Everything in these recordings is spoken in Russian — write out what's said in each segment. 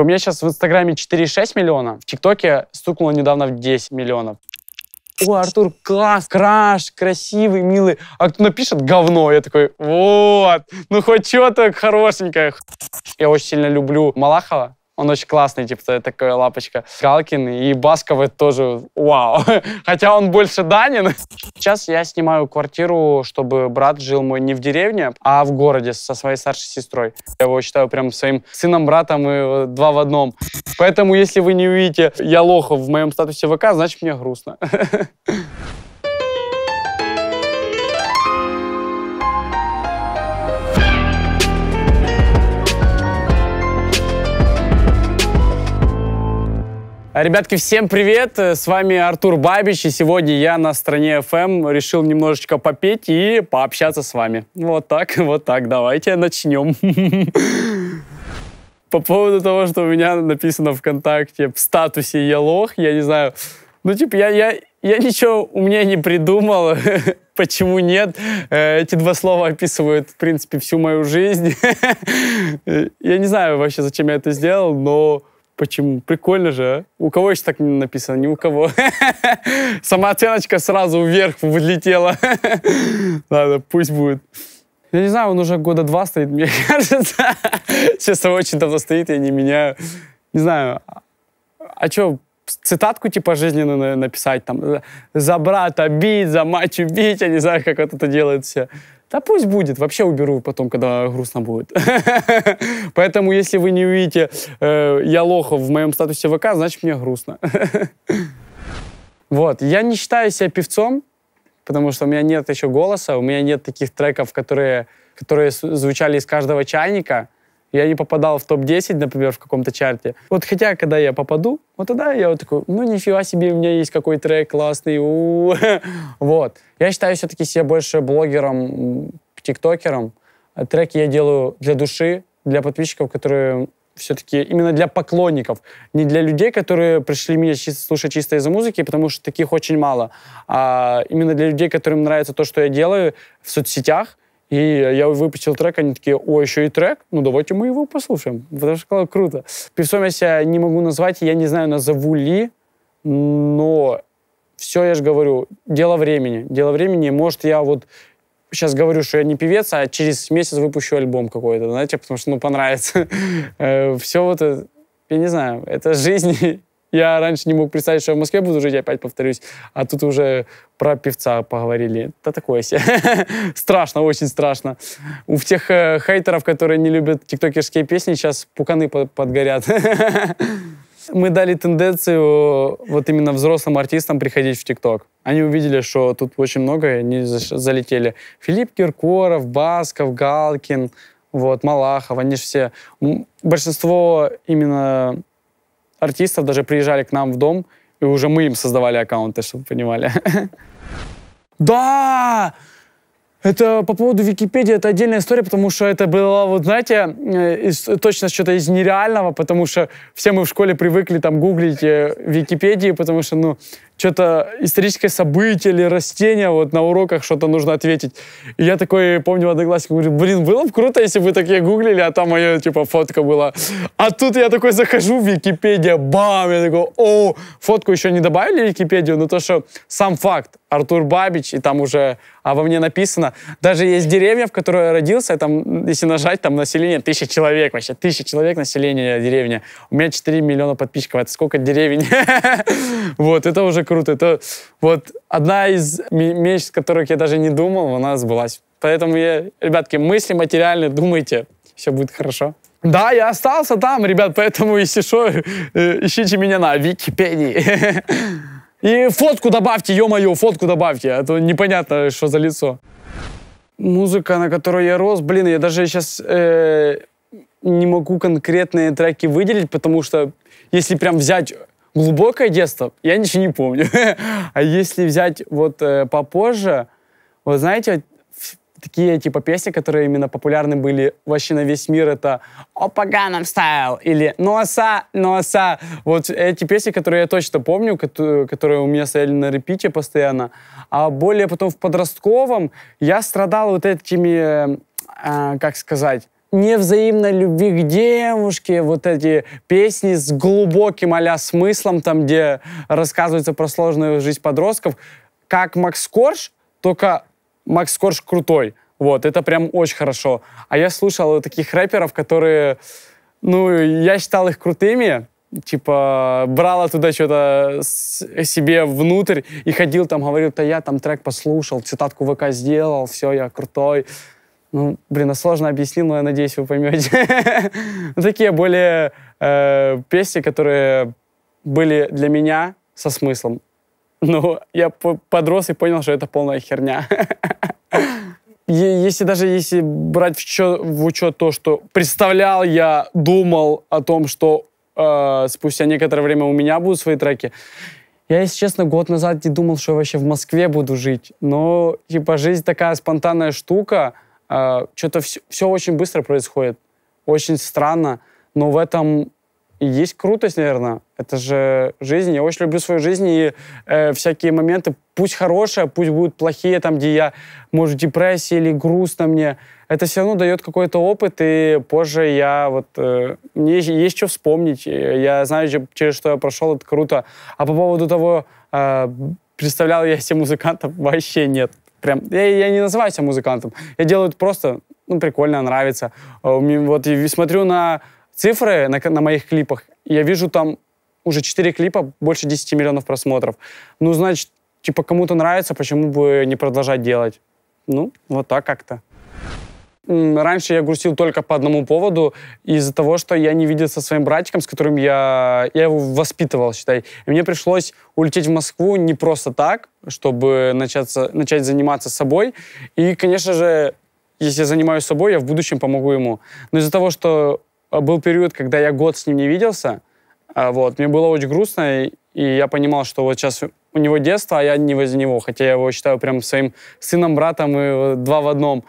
У меня сейчас в Инстаграме 4,6 миллиона, в ТикТоке стукнуло недавно в 10 миллионов. О, Артур, класс, краш, красивый, милый. А кто напишет говно, я такой, вот, ну хоть что-то хорошенькое. Я очень сильно люблю Малахова, он очень классный, типа такая лапочка. Калкин и Басковый тоже вау. Хотя он больше Данин. Сейчас я снимаю квартиру, чтобы брат жил мой не в деревне, а в городе со своей старшей сестрой. Я его считаю прям своим сыном, братом и два в одном. Поэтому, если вы не увидите я лох в моем статусе ВК, значит мне грустно. А, ребятки, всем привет! Э, с вами Артур Бабич, и сегодня я на стране FM эм решил немножечко попеть и пообщаться с вами. Вот так, вот так, давайте начнем. По поводу того, что у меня написано ВКонтакте в статусе «Я лох», я не знаю, ну, типа, я, я, я ничего у меня не придумал, почему нет. Э, эти два слова описывают, в принципе, всю мою жизнь. Э, я не знаю вообще, зачем я это сделал, но Почему? Прикольно же, а? У кого еще так не написано? Ни у кого. Самооценочка сразу вверх вылетела. Ладно, пусть будет. Я не знаю, он уже года два стоит, мне кажется. Честно, очень давно стоит, я не меняю. Не знаю, а что, цитатку типа жизненную написать там? За брата бить, за мать убить, я не знаю, как вот это делают все. Да пусть будет, вообще уберу потом, когда грустно будет. Поэтому, если вы не увидите э, «я лохов» в моем статусе ВК, значит, мне грустно. вот, я не считаю себя певцом, потому что у меня нет еще голоса, у меня нет таких треков, которые, которые звучали из каждого чайника — я не попадал в топ-10, например, в каком-то чарте. Вот хотя, когда я попаду, вот тогда я вот такой, ну нифига себе, у меня есть какой трек классный, вот. Я считаю все-таки себя больше блогером, тиктокером. А треки я делаю для души, для подписчиков, которые все-таки именно для поклонников, не для людей, которые пришли меня чисто, слушать чисто из-за музыки, потому что таких очень мало, а именно для людей, которым нравится то, что я делаю в соцсетях, и я выпустил трек, они такие, о, еще и трек? Ну, давайте мы его послушаем. Потому что сказал, круто. Певцом я себя не могу назвать, я не знаю, назову ли, но все, я же говорю, дело времени. Дело времени, может, я вот сейчас говорю, что я не певец, а через месяц выпущу альбом какой-то, знаете, потому что, ну, понравится. Э, все вот это, я не знаю, это жизнь, Я раньше не мог представить, что я в Москве буду жить, опять повторюсь. А тут уже про певца поговорили. Да такое себе. страшно, очень страшно. У тех э, хейтеров, которые не любят тиктокерские песни, сейчас пуканы подгорят. Мы дали тенденцию вот именно взрослым артистам приходить в ТикТок. Они увидели, что тут очень много, и они залетели. Филипп Киркоров, Басков, Галкин, вот, Малахов, они же все... Большинство именно артистов даже приезжали к нам в дом, и уже мы им создавали аккаунты, чтобы понимали. Да! Это по поводу Википедии, это отдельная история, потому что это было, вот знаете, э, из, точно что-то из нереального, потому что все мы в школе привыкли там гуглить э, Википедию, потому что, ну, что-то историческое событие или растение, вот на уроках что-то нужно ответить. И я такой, помню, одноклассник говорит, блин, было бы круто, если бы такие гуглили, а там моя, типа, фотка была. А тут я такой захожу в Википедия, бам, я такой, о, фотку еще не добавили в Википедию, но ну то, что сам факт, Артур Бабич, и там уже обо а мне написано. Даже есть деревня, в которой я родился, там, если нажать, там население тысяча человек вообще, тысяча человек население деревня У меня 4 миллиона подписчиков, это сколько деревень? Вот, это уже круто. Это вот одна из вещей, которых я даже не думал, она сбылась. Поэтому, я, ребятки, мысли материальные, думайте, все будет хорошо. Да, я остался там, ребят, поэтому, если что, э, ищите меня на Википедии. И фотку добавьте, ё-моё, фотку добавьте, а то непонятно, что за лицо. Музыка, на которой я рос, блин, я даже сейчас э, не могу конкретные треки выделить, потому что если прям взять глубокое детство, я ничего не помню. а если взять вот э, попозже, вы знаете, такие типа песни, которые именно популярны были вообще на весь мир, это «Опа Ганам Стайл» или «Носа, носа». Вот эти песни, которые я точно помню, э, которые у меня стояли на репите постоянно. А более потом в подростковом я страдал вот этими, э, как сказать, невзаимной любви к девушке, вот эти песни с глубоким а смыслом, там, где рассказывается про сложную жизнь подростков, как Макс Корж, только Макс Корж крутой. Вот, это прям очень хорошо. А я слушал таких рэперов, которые, ну, я считал их крутыми, типа, брала туда что-то себе внутрь и ходил там, говорил, то я там трек послушал, цитатку ВК сделал, все, я крутой. Ну, блин, а сложно объяснил, но я надеюсь, вы поймете. Ну, такие более э, песни, которые были для меня со смыслом. Ну, я подрос и понял, что это полная херня. Если даже если брать в, чё, в учет то, что представлял я, думал о том, что э, спустя некоторое время у меня будут свои треки, я, если честно, год назад не думал, что я вообще в Москве буду жить. Но, типа, жизнь такая спонтанная штука — а, Что-то все, все очень быстро происходит, очень странно, но в этом есть крутость, наверное. Это же жизнь. Я очень люблю свою жизнь и э, всякие моменты, пусть хорошие, пусть будут плохие, там, где я, может, депрессия или грустно мне. Это все равно дает какой-то опыт, и позже я вот... Э, мне есть что вспомнить. Я знаю, через что я прошел, это круто. А по поводу того, э, представлял я себе музыкантов, вообще нет. Прям, я, я не называю себя музыкантом. Я делаю это просто, ну, прикольно, нравится. А, вот и смотрю на цифры на, на моих клипах, я вижу там уже 4 клипа, больше 10 миллионов просмотров. Ну, значит, типа кому-то нравится, почему бы не продолжать делать? Ну, вот так как-то раньше я грустил только по одному поводу, из-за того, что я не виделся со своим братиком, с которым я, я его воспитывал, считай. И мне пришлось улететь в Москву не просто так, чтобы начаться, начать заниматься собой. И, конечно же, если я занимаюсь собой, я в будущем помогу ему. Но из-за того, что а, был период, когда я год с ним не виделся, а, вот, мне было очень грустно, и я понимал, что вот сейчас у него детство, а я не возле него, хотя я его считаю прям своим сыном, братом и два в одном.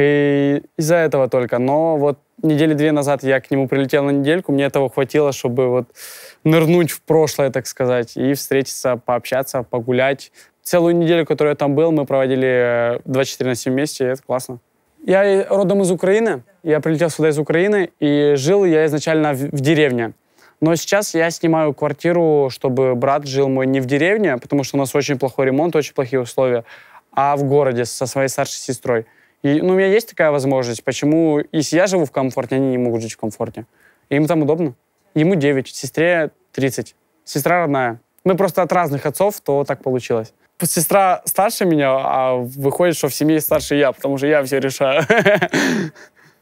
И из-за этого только. Но вот недели две назад я к нему прилетел на недельку, мне этого хватило, чтобы вот нырнуть в прошлое, так сказать, и встретиться, пообщаться, погулять. Целую неделю, которую я там был, мы проводили 24 э, на 7 вместе, и это классно. Я родом из Украины, я прилетел сюда из Украины, и жил я изначально в, в деревне. Но сейчас я снимаю квартиру, чтобы брат жил мой не в деревне, потому что у нас очень плохой ремонт, очень плохие условия, а в городе со своей старшей сестрой. И, ну, у меня есть такая возможность. Почему, если я живу в комфорте, они не могут жить в комфорте? Им там удобно. Ему 9, сестре 30. Сестра родная. Мы просто от разных отцов, то так получилось. Сестра старше меня, а выходит, что в семье старше я, потому что я все решаю.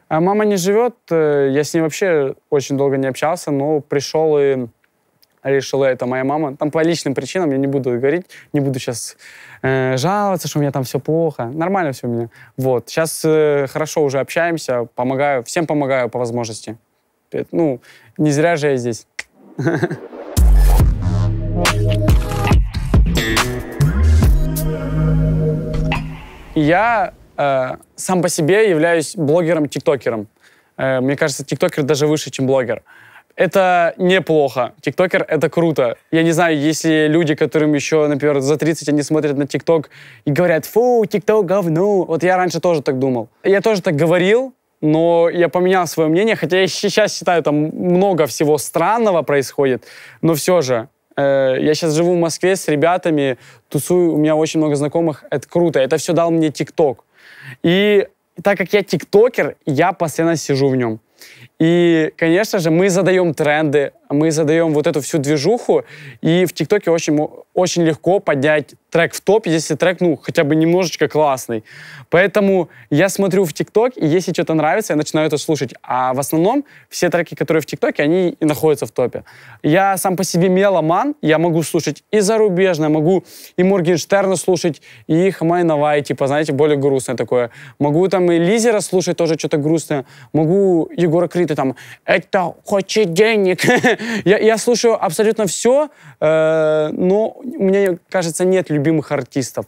А мама не живет, э, я с ней вообще очень долго не общался, но пришел и решила это моя мама. Там по личным причинам я не буду говорить, не буду сейчас э, жаловаться, что у меня там все плохо. Нормально все у меня. Вот. Сейчас э, хорошо уже общаемся, помогаю, всем помогаю по возможности. Ну, не зря же я здесь. Я э, сам по себе являюсь блогером-тиктокером. Э, мне кажется, тиктокер даже выше, чем блогер это неплохо. Тиктокер — это круто. Я не знаю, если люди, которым еще, например, за 30, они смотрят на Тикток и говорят, фу, Тикток — говно. Вот я раньше тоже так думал. Я тоже так говорил, но я поменял свое мнение, хотя я сейчас считаю, там много всего странного происходит, но все же. Э, я сейчас живу в Москве с ребятами, тусую, у меня очень много знакомых, это круто. Это все дал мне ТикТок. И так как я тиктокер, я постоянно сижу в нем. И, конечно же, мы задаем тренды, мы задаем вот эту всю движуху, и в ТикТоке очень, очень легко поднять трек в топ, если трек, ну, хотя бы немножечко классный. Поэтому я смотрю в ТикТок, и если что-то нравится, я начинаю это слушать. А в основном все треки, которые в ТикТоке, они и находятся в топе. Я сам по себе меломан, я могу слушать и зарубежное, могу и Моргенштерна слушать, и Хамай Навай, типа, знаете, более грустное такое. Могу там и Лизера слушать, тоже что-то грустное. Могу Егора Крид ты там, это хочет денег. я, я слушаю абсолютно все, э, но мне кажется, нет любимых артистов.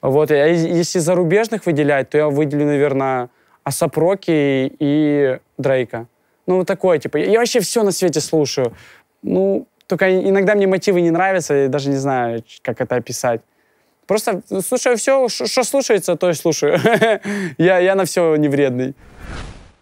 Вот, я, если зарубежных выделять, то я выделю, наверное, Асапроки и, и Дрейка. Ну, такое, типа, я вообще все на свете слушаю. Ну, только иногда мне мотивы не нравятся, я даже не знаю, как это описать. Просто слушаю все, что слушается, то и слушаю. я, я на все не вредный.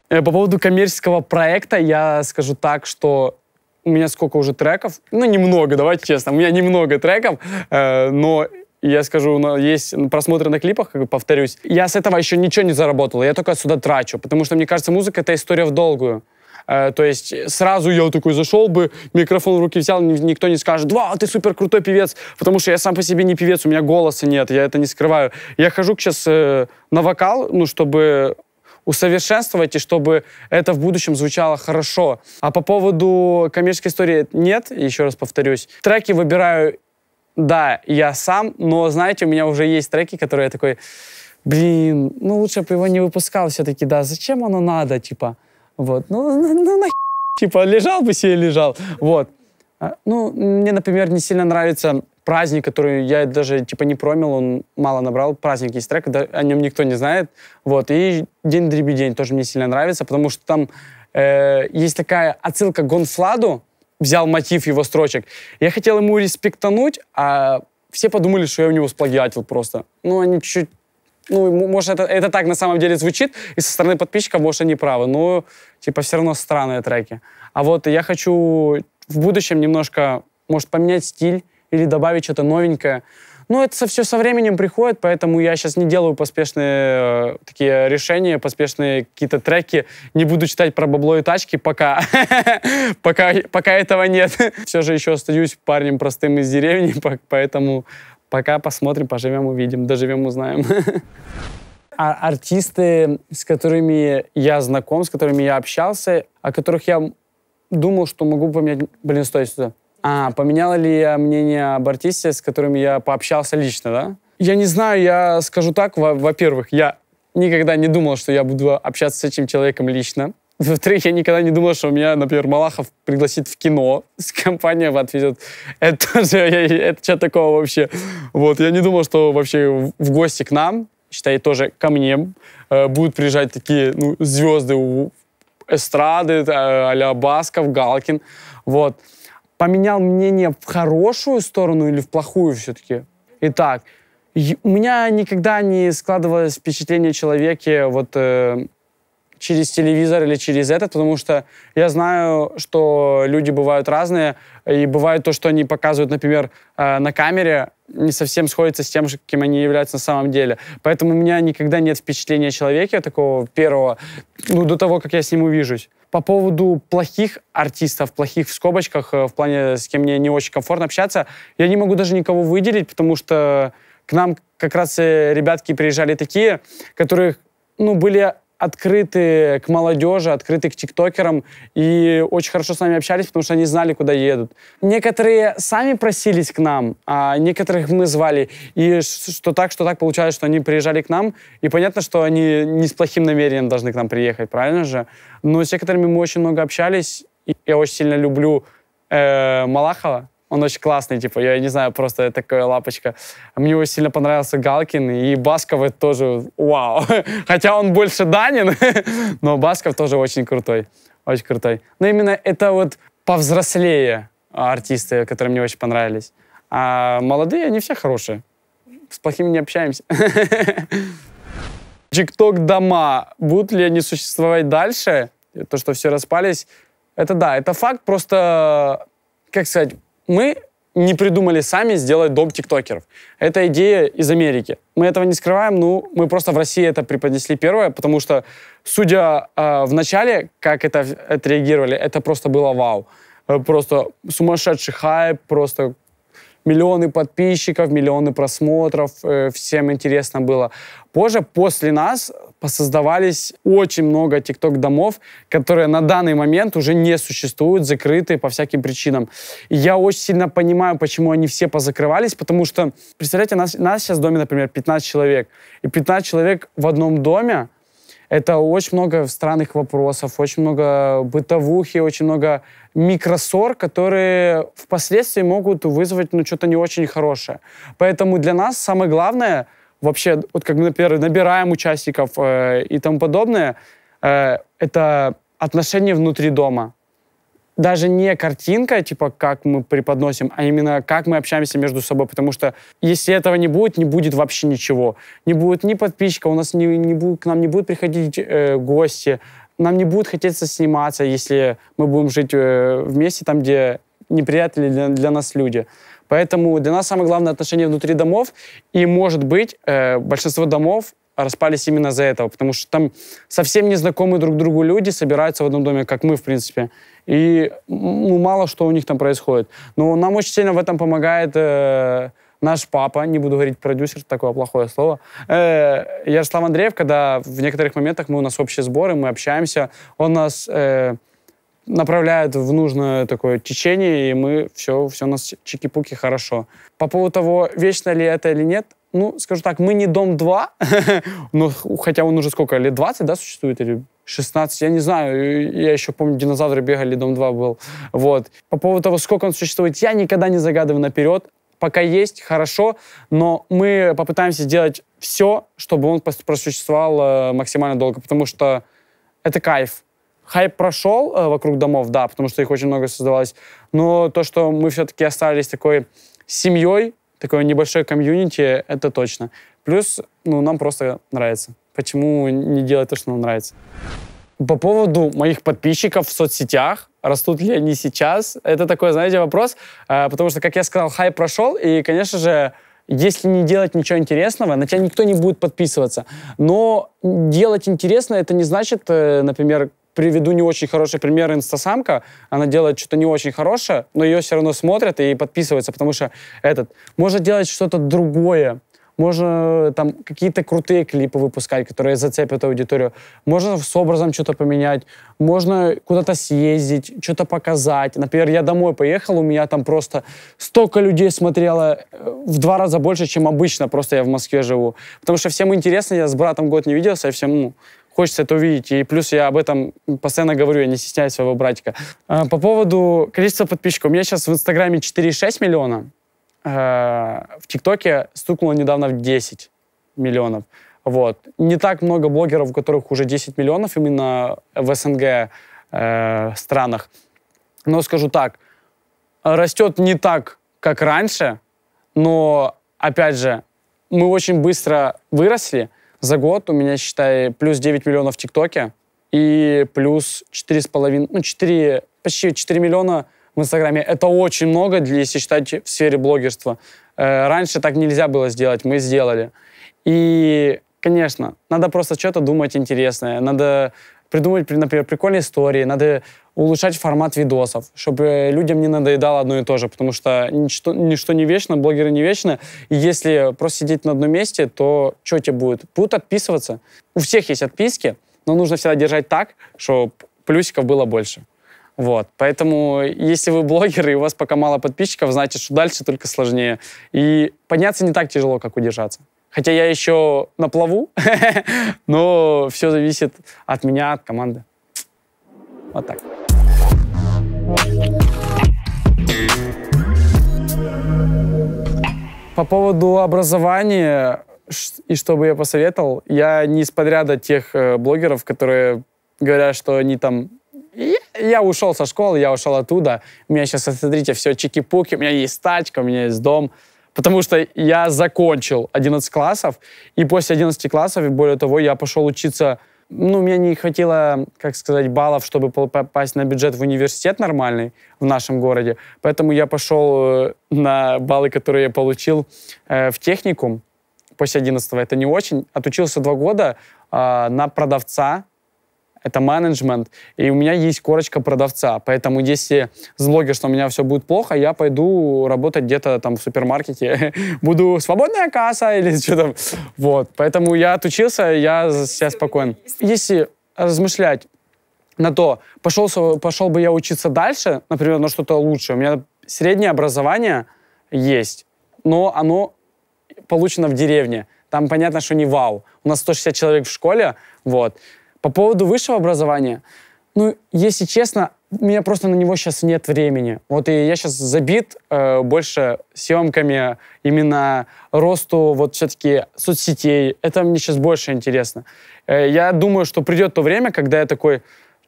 Э, по поводу коммерческого проекта я скажу так, что у меня сколько уже треков? Ну, немного, давайте честно. У меня немного треков, э, но я скажу, но есть просмотры на клипах, как бы повторюсь. Я с этого еще ничего не заработал, я только сюда трачу, потому что, мне кажется, музыка — это история в долгую. Э, то есть сразу я вот такой зашел бы, микрофон в руки взял, никто не скажет, «Вау, ты супер крутой певец!» Потому что я сам по себе не певец, у меня голоса нет, я это не скрываю. Я хожу сейчас э, на вокал, ну, чтобы усовершенствовать, и чтобы это в будущем звучало хорошо. А по поводу коммерческой истории нет, еще раз повторюсь. Треки выбираю, да, я сам, но, знаете, у меня уже есть треки, которые я такой, блин, ну лучше бы его не выпускал все-таки, да, зачем оно надо, типа, вот, ну, ну, ну, ну на типа, лежал бы себе лежал, вот. А, ну, мне, например, не сильно нравится праздник, который я даже типа не промил, он мало набрал. Праздник есть трек, да, о нем никто не знает. Вот. И «День дреби день» тоже мне сильно нравится, потому что там э, есть такая отсылка к Гонсладу, взял мотив его строчек. Я хотел ему респектануть, а все подумали, что я у него сплагиатил просто. Ну, они чуть ну, может, это, это так на самом деле звучит, и со стороны подписчиков, может, они правы, но, типа, все равно странные треки. А вот я хочу в будущем немножко, может, поменять стиль или добавить что-то новенькое. Но это все со временем приходит, поэтому я сейчас не делаю поспешные э, такие решения, поспешные какие-то треки. Не буду читать про бабло и тачки пока. пока, пока этого нет. все же еще остаюсь парнем простым из деревни, поэтому пока посмотрим, поживем, увидим, доживем, узнаем. А артисты, с которыми я знаком, с которыми я общался, о которых я думал, что могу поменять... Блин, стой сюда. А, поменяла ли я мнение об артисте, с которым я пообщался лично, да? Я не знаю, я скажу так, во-первых, я никогда не думал, что я буду общаться с этим человеком лично. Во-вторых, я никогда не думал, что меня, например, Малахов пригласит в кино, с компания отвезет. Это же, это что такого вообще? Вот, я не думал, что вообще в гости к нам, считай, тоже ко мне, э, будут приезжать такие ну, звезды эстрады, э, а-ля Басков, Галкин. Вот поменял мнение в хорошую сторону или в плохую все-таки. Итак, у меня никогда не складывалось впечатление о человеке вот э, через телевизор или через этот, потому что я знаю, что люди бывают разные, и бывает то, что они показывают, например, э, на камере, не совсем сходится с тем, каким они являются на самом деле. Поэтому у меня никогда нет впечатления о человеке такого первого, ну, до того, как я с ним увижусь. По поводу плохих артистов, плохих в скобочках, э, в плане, э, с кем мне не очень комфортно общаться, я не могу даже никого выделить, потому что к нам как раз э, ребятки приезжали такие, которые ну, были открыты к молодежи, открыты к тиктокерам и очень хорошо с нами общались, потому что они знали, куда едут. Некоторые сами просились к нам, а некоторых мы звали. И что так, что так получалось, что они приезжали к нам, и понятно, что они не с плохим намерением должны к нам приехать, правильно же? Но с некоторыми мы очень много общались, и я очень сильно люблю э, Малахова, он очень классный, типа, я не знаю, просто такая лапочка. Мне его сильно понравился Галкин, и Басков это тоже вау. Хотя он больше Данин, но Басков тоже очень крутой. Очень крутой. Но именно это вот повзрослее артисты, которые мне очень понравились. А молодые, они все хорошие. С плохими не общаемся. Тикток дома. Будут ли они существовать дальше? То, что все распались, это да, это факт. Просто, как сказать, мы не придумали сами сделать дом тиктокеров. Это идея из Америки. Мы этого не скрываем, ну, мы просто в России это преподнесли первое, потому что, судя э, в начале, как это отреагировали, это просто было вау. Э, просто сумасшедший хайп, просто миллионы подписчиков, миллионы просмотров, э, всем интересно было. Позже, после нас, посоздавались очень много тикток-домов, которые на данный момент уже не существуют, закрыты по всяким причинам. И я очень сильно понимаю, почему они все позакрывались, потому что, представляете, нас, нас сейчас в доме, например, 15 человек, и 15 человек в одном доме, это очень много странных вопросов, очень много бытовухи, очень много микросор, которые впоследствии могут вызвать ну, что-то не очень хорошее. Поэтому для нас самое главное — вообще, вот как мы, например, набираем участников э, и тому подобное, э, это отношения внутри дома. Даже не картинка, типа, как мы преподносим, а именно как мы общаемся между собой. Потому что если этого не будет, не будет вообще ничего. Не будет ни подписчика, у нас не, не будет, к нам не будут приходить э, гости, нам не будет хотеться сниматься, если мы будем жить э, вместе там, где неприятные для, для нас люди. Поэтому для нас самое главное отношение внутри домов. И, может быть, э, большинство домов распались именно за этого, потому что там совсем незнакомые друг другу люди собираются в одном доме, как мы, в принципе. И ну, мало что у них там происходит. Но нам очень сильно в этом помогает э, наш папа, не буду говорить продюсер, такое плохое слово, э, Ярослав Андреев, когда в некоторых моментах мы у нас общие сборы, мы общаемся, он нас... Э, направляют в нужное такое течение, и мы все, все у нас чики-пуки хорошо. По поводу того, вечно ли это или нет, ну, скажу так, мы не Дом-2, но хотя он уже сколько, лет 20, да, существует, или 16, я не знаю, я еще помню, динозавры бегали, Дом-2 был, вот. По поводу того, сколько он существует, я никогда не загадываю наперед, пока есть, хорошо, но мы попытаемся сделать все, чтобы он просуществовал э, максимально долго, потому что это кайф хайп прошел э, вокруг домов, да, потому что их очень много создавалось, но то, что мы все-таки остались такой семьей, такой небольшой комьюнити, это точно. Плюс, ну, нам просто нравится. Почему не делать то, что нам нравится? По поводу моих подписчиков в соцсетях, растут ли они сейчас, это такой, знаете, вопрос, э, потому что, как я сказал, хайп прошел, и, конечно же, если не делать ничего интересного, на тебя никто не будет подписываться. Но делать интересно, это не значит, э, например, приведу не очень хороший пример инстасамка. Она делает что-то не очень хорошее, но ее все равно смотрят и подписываются, потому что этот может делать что-то другое. Можно там какие-то крутые клипы выпускать, которые зацепят аудиторию. Можно с образом что-то поменять. Можно куда-то съездить, что-то показать. Например, я домой поехал, у меня там просто столько людей смотрело э, в два раза больше, чем обычно. Просто я в Москве живу. Потому что всем интересно, я с братом год не виделся, и всем ну, хочется это увидеть. И плюс я об этом постоянно говорю, я не стесняюсь своего братика. А, по поводу количества подписчиков. У меня сейчас в Инстаграме 4,6 миллиона. А, в ТикТоке стукнуло недавно в 10 миллионов. Вот. Не так много блогеров, у которых уже 10 миллионов именно в СНГ э, странах. Но скажу так, растет не так, как раньше, но, опять же, мы очень быстро выросли, за год у меня, считай, плюс 9 миллионов в ТикТоке и плюс 4,5, ну, 4, почти 4 миллиона в Инстаграме. Это очень много, для, если считать в сфере блогерства. Э, раньше так нельзя было сделать, мы сделали. И, конечно, надо просто что-то думать интересное, надо придумывать, например, прикольные истории, надо улучшать формат видосов, чтобы э, людям не надоедало одно и то же, потому что ничто, ничто не вечно, блогеры не вечно. И если просто сидеть на одном месте, то что тебе будет? Будут отписываться. У всех есть отписки, но нужно всегда держать так, чтобы плюсиков было больше. Вот. Поэтому, если вы блогер и у вас пока мало подписчиков, значит, что дальше только сложнее. И подняться не так тяжело, как удержаться. Хотя я еще на плаву, но все зависит от меня, от команды. Вот так. По поводу образования и что бы я посоветовал, я не из подряда тех э, блогеров, которые говорят, что они там я ушел со школы, я ушел оттуда, у меня сейчас, смотрите, все чики-пуки, у меня есть тачка, у меня есть дом. Потому что я закончил 11 классов, и после 11 классов, и более того, я пошел учиться ну, мне не хватило, как сказать, баллов, чтобы попасть на бюджет в университет нормальный в нашем городе. Поэтому я пошел э, на баллы, которые я получил э, в техникум после 11 -го. Это не очень. Отучился два года а, на продавца это менеджмент, и у меня есть корочка продавца. Поэтому если с блогер, что у меня все будет плохо, я пойду работать где-то там в супермаркете, буду свободная касса или что там. Вот, поэтому я отучился, я себя спокоен. Если размышлять на то, пошел, пошел бы я учиться дальше, например, на что-то лучше. У меня среднее образование есть, но оно получено в деревне. Там понятно, что не вау. У нас 160 человек в школе, вот. По поводу высшего образования, ну, если честно, у меня просто на него сейчас нет времени. Вот и я сейчас забит э, больше съемками именно росту вот все-таки соцсетей. Это мне сейчас больше интересно. Э, я думаю, что придет то время, когда я такой,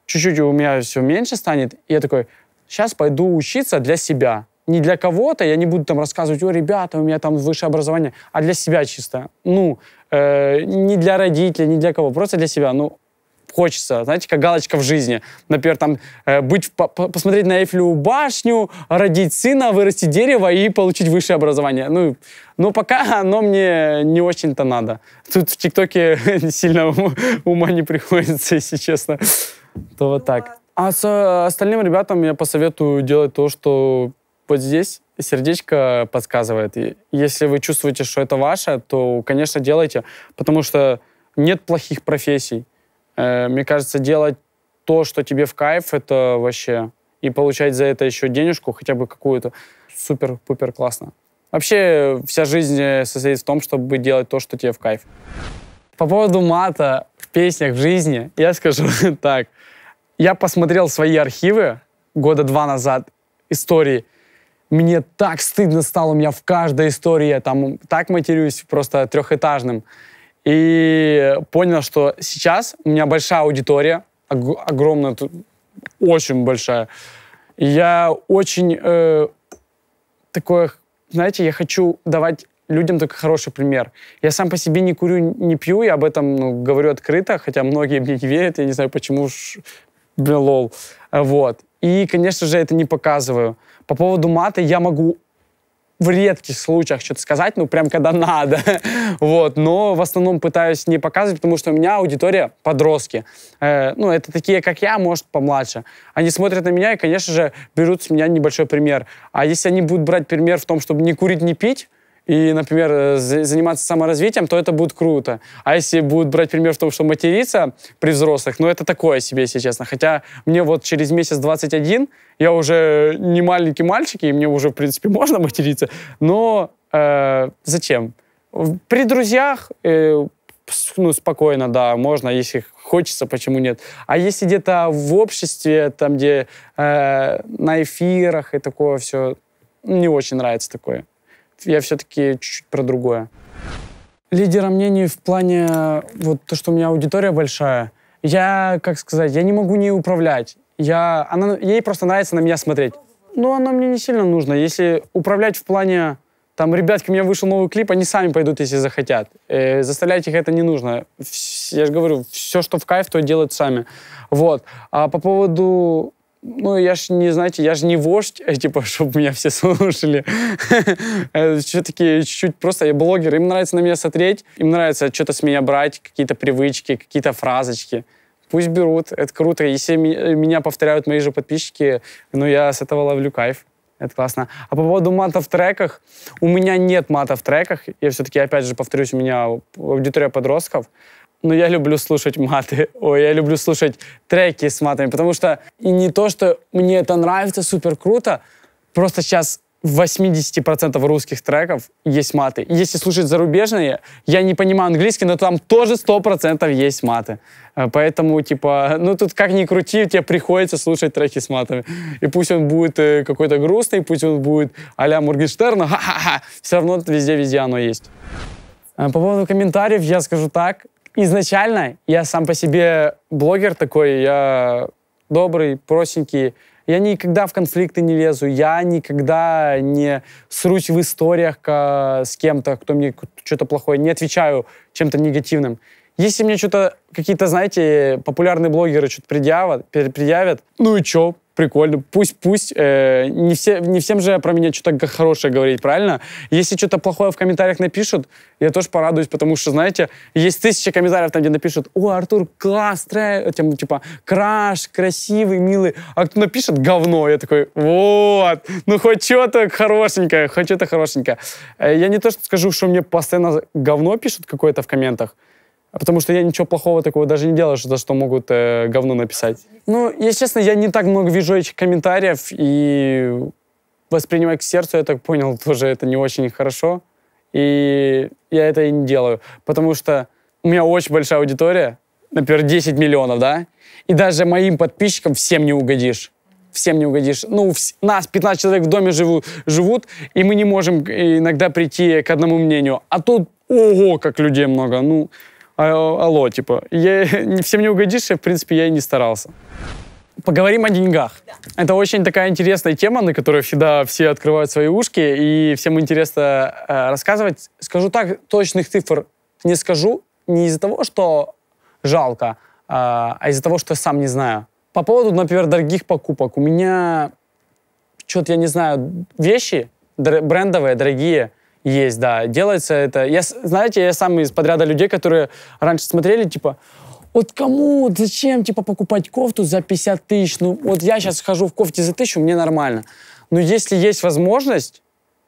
чуть-чуть у меня все меньше станет, и я такой, сейчас пойду учиться для себя. Не для кого-то, я не буду там рассказывать, о, ребята, у меня там высшее образование, а для себя чисто. Ну, э, не для родителей, не для кого, просто для себя. Ну, хочется, знаете, как галочка в жизни. Например, там, э, быть, посмотреть на Эйфелеву башню, родить сына, вырастить дерево и получить высшее образование. Ну, но пока оно мне не очень-то надо. Тут в ТикТоке сильно ума не приходится, если честно. То вот так. Ну а с э, остальным ребятам я посоветую делать то, что вот здесь сердечко подсказывает. И если вы чувствуете, что это ваше, то, конечно, делайте, потому что нет плохих профессий. Э, мне кажется, делать то, что тебе в кайф, это вообще... И получать за это еще денежку, хотя бы какую-то, супер-пупер классно. Вообще вся жизнь э, состоит в том, чтобы делать то, что тебе в кайф. По поводу мата в песнях, в жизни, я скажу так. Я посмотрел свои архивы года два назад, истории, мне так стыдно стало, у меня в каждой истории, я там так матерюсь, просто трехэтажным. И понял, что сейчас у меня большая аудитория, огромная, очень большая. И я очень э, такое, знаете, я хочу давать людям только хороший пример. Я сам по себе не курю, не пью, я об этом ну, говорю открыто, хотя многие мне не верят, я не знаю, почему ж, блин, лол. Вот. И, конечно же, это не показываю. По поводу мата я могу в редких случаях что-то сказать, ну, прям когда надо. вот. Но в основном пытаюсь не показывать, потому что у меня аудитория подростки. Э, ну, это такие, как я, может, помладше. Они смотрят на меня и, конечно же, берут с меня небольшой пример. А если они будут брать пример в том, чтобы не курить, не пить, и, например, э, заниматься саморазвитием, то это будет круто. А если будут брать пример в том, что материться при взрослых, ну это такое себе, если честно. Хотя мне вот через месяц 21, я уже не маленький мальчик, и мне уже, в принципе, можно материться, но э, зачем? При друзьях э, ну, спокойно, да, можно, если хочется, почему нет. А если где-то в обществе, там, где э, на эфирах и такое все, не очень нравится такое я все-таки чуть-чуть про другое. Лидером мнений в плане вот то, что у меня аудитория большая, я, как сказать, я не могу не управлять. Я, она, ей просто нравится на меня смотреть. Ну, Но она мне не сильно нужна. Если управлять в плане, там, ребятки, у меня вышел новый клип, они сами пойдут, если захотят. Э, заставлять их это не нужно. Я же говорю, все, что в кайф, то делают сами. Вот. А по поводу ну, я ж не, знаете, я же не вождь, типа, чтобы меня все слушали. Э, все-таки чуть-чуть просто я блогер, им нравится на меня смотреть, им нравится что-то с меня брать, какие-то привычки, какие-то фразочки. Пусть берут, это круто. Если э, меня повторяют мои же подписчики, ну, я с этого ловлю кайф. Это классно. А по поводу мата в треках, у меня нет мата в треках. Я все-таки, опять же, повторюсь, у меня аудитория подростков но ну, я люблю слушать маты. Ой, я люблю слушать треки с матами, потому что и не то, что мне это нравится, супер круто, просто сейчас в 80% русских треков есть маты. Если слушать зарубежные, я не понимаю английский, но там тоже 100% есть маты. Э, поэтому, типа, ну тут как ни крути, тебе приходится слушать треки с матами. И пусть он будет э, какой-то грустный, пусть он будет а-ля Моргенштерна, ха-ха-ха, все равно везде-везде оно есть. Э, по поводу комментариев я скажу так изначально я сам по себе блогер такой, я добрый, простенький. Я никогда в конфликты не лезу, я никогда не срусь в историях а, с кем-то, кто мне что-то плохое, не отвечаю чем-то негативным. Если мне что-то, какие-то, знаете, популярные блогеры что-то предъявят, предъявят, ну и чё, прикольно. Пусть, пусть. Э, не, все, не всем же про меня что-то хорошее говорить, правильно? Если что-то плохое в комментариях напишут, я тоже порадуюсь, потому что, знаете, есть тысячи комментариев там, где напишут, о, Артур, класс, трэ, э, тем, типа, краш, красивый, милый. А кто напишет говно, я такой, вот, ну хоть что-то хорошенькое, хоть что-то хорошенькое. Э, я не то, что скажу, что мне постоянно говно пишут какое-то в комментах, а потому что я ничего плохого такого даже не делаю, за что могут э, говно написать. Ну, если честно, я не так много вижу этих комментариев, и воспринимать к сердцу, я так понял, тоже это не очень хорошо. И я это и не делаю. Потому что у меня очень большая аудитория, например, 10 миллионов, да? И даже моим подписчикам всем не угодишь. Всем не угодишь. Ну, вс- нас 15 человек в доме живу- живут, и мы не можем иногда прийти к одному мнению. А тут, ого, как людей много. Ну, а, алло, типа. Я всем не угодишь, и, в принципе, я и не старался. Поговорим о деньгах. Да. Это очень такая интересная тема, на которую всегда все открывают свои ушки, и всем интересно э, рассказывать. Скажу так, точных цифр не скажу, не из-за того, что жалко, э, а из-за того, что я сам не знаю. По поводу, например, дорогих покупок. У меня, что-то я не знаю, вещи брендовые, дорогие – есть, да. Делается это... Я, знаете, я сам из подряда людей, которые раньше смотрели, типа, вот кому, зачем, типа, покупать кофту за 50 тысяч? Ну, вот я сейчас хожу в кофте за тысячу, мне нормально. Но если есть возможность,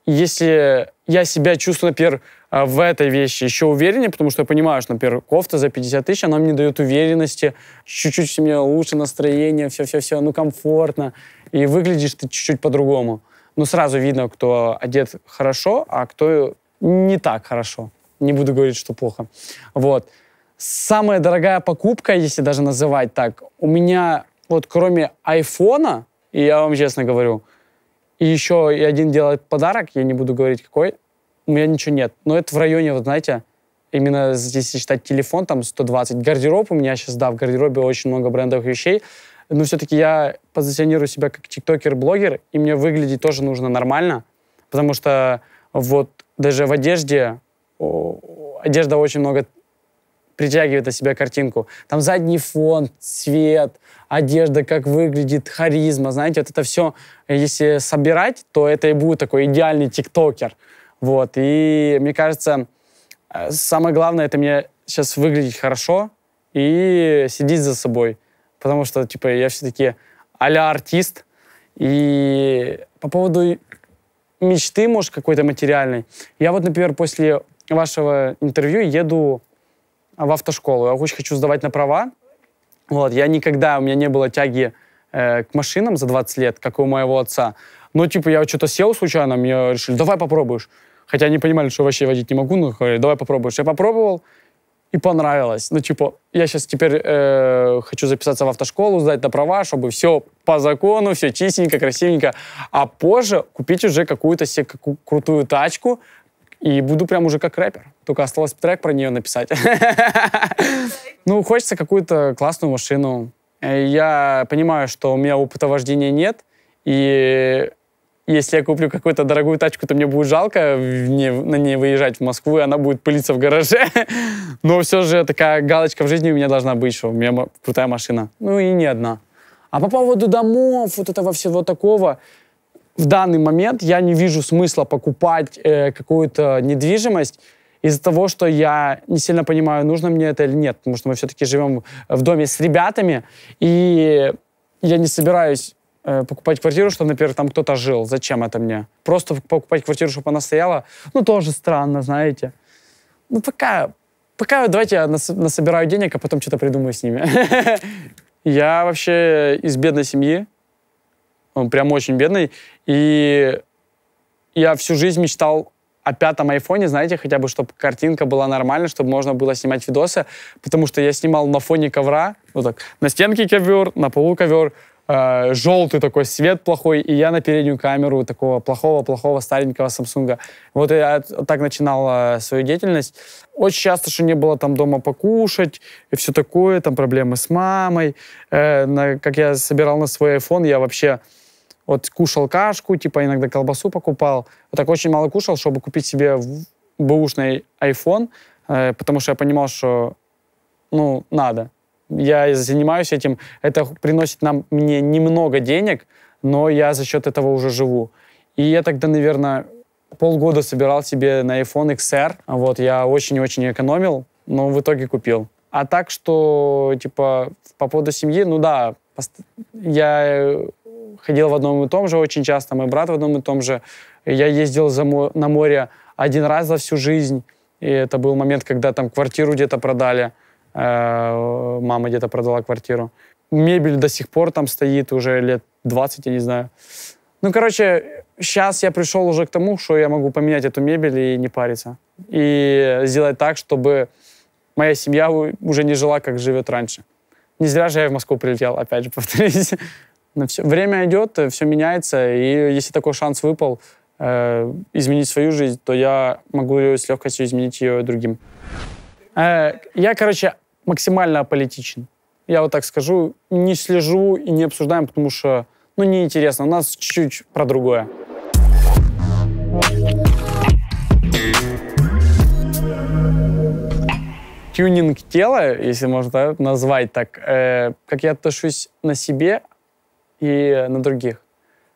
если я себя чувствую, например, а, в этой вещи еще увереннее, потому что я понимаю, что, например, кофта за 50 тысяч, она мне дает уверенности, чуть-чуть у меня лучше настроение, все-все-все, ну, комфортно, и выглядишь ты чуть-чуть по-другому ну, сразу видно, кто одет хорошо, а кто не так хорошо. Не буду говорить, что плохо. Вот. Самая дорогая покупка, если даже называть так, у меня вот кроме айфона, и я вам честно говорю, и еще и один делает подарок, я не буду говорить какой, у меня ничего нет. Но это в районе, вот знаете, именно здесь считать телефон, там 120. Гардероб у меня сейчас, да, в гардеробе очень много брендовых вещей но все-таки я позиционирую себя как тиктокер-блогер, и мне выглядеть тоже нужно нормально, потому что вот даже в одежде, одежда очень много притягивает на себя картинку. Там задний фон, цвет, одежда, как выглядит, харизма, знаете, вот это все, если собирать, то это и будет такой идеальный тиктокер. Вот, и мне кажется, э, самое главное, это мне сейчас выглядеть хорошо и сидеть за собой потому что, типа, я все-таки а-ля артист. И по поводу мечты, может, какой-то материальной. Я вот, например, после вашего интервью еду в автошколу. Я очень хочу сдавать на права. Вот, я никогда, у меня не было тяги э, к машинам за 20 лет, как у моего отца. Но, типа, я что-то сел случайно, мне решили, давай попробуешь. Хотя они понимали, что вообще водить не могу, но говорили, давай попробуешь. Я попробовал, и понравилось. Ну, типа, я сейчас теперь э, хочу записаться в автошколу, сдать на права, чтобы все по закону, все чистенько, красивенько. А позже купить уже какую-то себе какую крутую тачку, и буду прям уже как рэпер. Только осталось трек про нее написать. Ну, хочется какую-то классную машину. Э, я понимаю, что у меня опыта вождения нет, и если я куплю какую-то дорогую тачку, то мне будет жалко не, на ней выезжать в Москву, и она будет пылиться в гараже. Но все же такая галочка в жизни у меня должна быть, что у меня крутая машина. Ну и не одна. А по поводу домов, вот этого всего такого, в данный момент я не вижу смысла покупать э, какую-то недвижимость, из-за того, что я не сильно понимаю, нужно мне это или нет, потому что мы все-таки живем в доме с ребятами, и я не собираюсь Э, покупать квартиру, что, например, там кто-то жил. Зачем это мне? Просто покупать квартиру, чтобы она стояла? Ну, тоже странно, знаете. Ну, пока, пока давайте я нас, насобираю денег, а потом что-то придумаю с ними. Я вообще из бедной семьи, он прям очень бедный, и я всю жизнь мечтал о пятом айфоне, знаете, хотя бы, чтобы картинка была нормальная, чтобы можно было снимать видосы, потому что я снимал на фоне ковра, вот так, на стенке ковер, на полу ковер, Э, желтый такой свет плохой, и я на переднюю камеру такого плохого-плохого старенького Samsung. Вот я так начинал свою деятельность. Очень часто, что не было там дома покушать и все такое, там проблемы с мамой. Э, на, как я собирал на свой iPhone, я вообще вот кушал кашку, типа иногда колбасу покупал. Вот так очень мало кушал, чтобы купить себе бэушный iPhone, э, потому что я понимал, что ну, надо я занимаюсь этим. Это приносит нам мне немного денег, но я за счет этого уже живу. И я тогда, наверное, полгода собирал себе на iPhone XR. Вот, я очень-очень экономил, но в итоге купил. А так, что, типа, по поводу семьи, ну да, я ходил в одном и том же очень часто, мой брат в одном и том же. Я ездил за мо- на море один раз за всю жизнь, и это был момент, когда там квартиру где-то продали. Э, мама где-то продала квартиру. Мебель до сих пор там стоит уже лет 20, я не знаю. Ну, короче, сейчас я пришел уже к тому, что я могу поменять эту мебель и не париться. И сделать так, чтобы моя семья уже не жила, как живет раньше. Не зря же я в Москву прилетел, опять же, повторюсь. Но все, время идет, все меняется, и если такой шанс выпал э, изменить свою жизнь, то я могу ее с легкостью изменить ее другим. Э, я, короче, максимально аполитичен. Я вот так скажу, не слежу и не обсуждаем, потому что, ну, неинтересно. У нас чуть-чуть про другое. Тюнинг тела, если можно так назвать так, э, как я отношусь на себе и на других.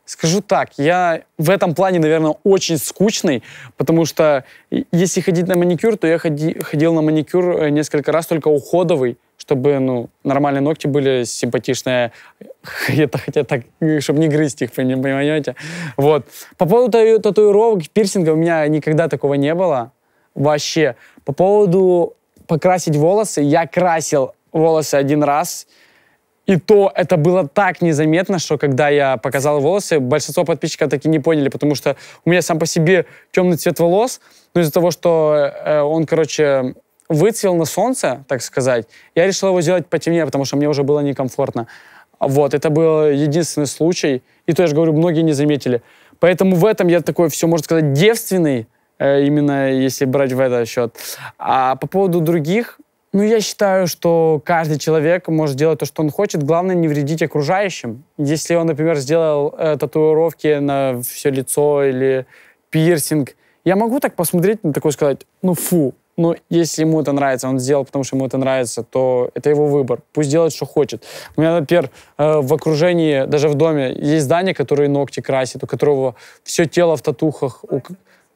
Скажу так, я в этом плане, наверное, очень скучный, потому что если ходить на маникюр, то я ходи, ходил на маникюр э, несколько раз только уходовый, чтобы ну, нормальные ногти были симпатичные, это хотя так, чтобы не грызть их, понимаете? Вот. По поводу татуировок, пирсинга у меня никогда такого не было вообще. По поводу покрасить волосы, я красил волосы один раз – и то это было так незаметно, что когда я показал волосы, большинство подписчиков таки не поняли, потому что у меня сам по себе темный цвет волос, но из-за того, что э, он, короче, выцвел на солнце, так сказать, я решил его сделать потемнее, потому что мне уже было некомфортно. Вот, это был единственный случай. И то я же говорю, многие не заметили. Поэтому в этом я такой все, можно сказать, девственный, э, именно если брать в этот счет. А по поводу других, ну, я считаю, что каждый человек может делать то, что он хочет. Главное, не вредить окружающим. Если он, например, сделал э, татуировки на все лицо или пирсинг, я могу так посмотреть на такое сказать, ну, фу. Но ну, если ему это нравится, он сделал, потому что ему это нравится, то это его выбор. Пусть делает, что хочет. У меня, например, э, в окружении, даже в доме, есть здание, которое ногти красит, у которого все тело в татухах. У...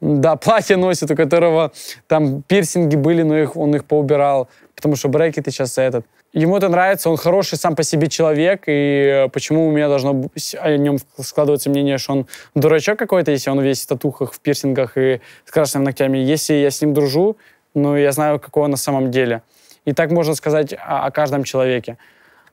Да, платье носит, у которого там пирсинги были, но их, он их поубирал, потому что брекеты сейчас этот. Ему это нравится, он хороший сам по себе человек, и э, почему у меня должно о нем складываться мнение, что он дурачок какой-то, если он весь в татухах, в пирсингах и с красными ногтями. Если я с ним дружу, ну, я знаю, какой он на самом деле. И так можно сказать о, о каждом человеке.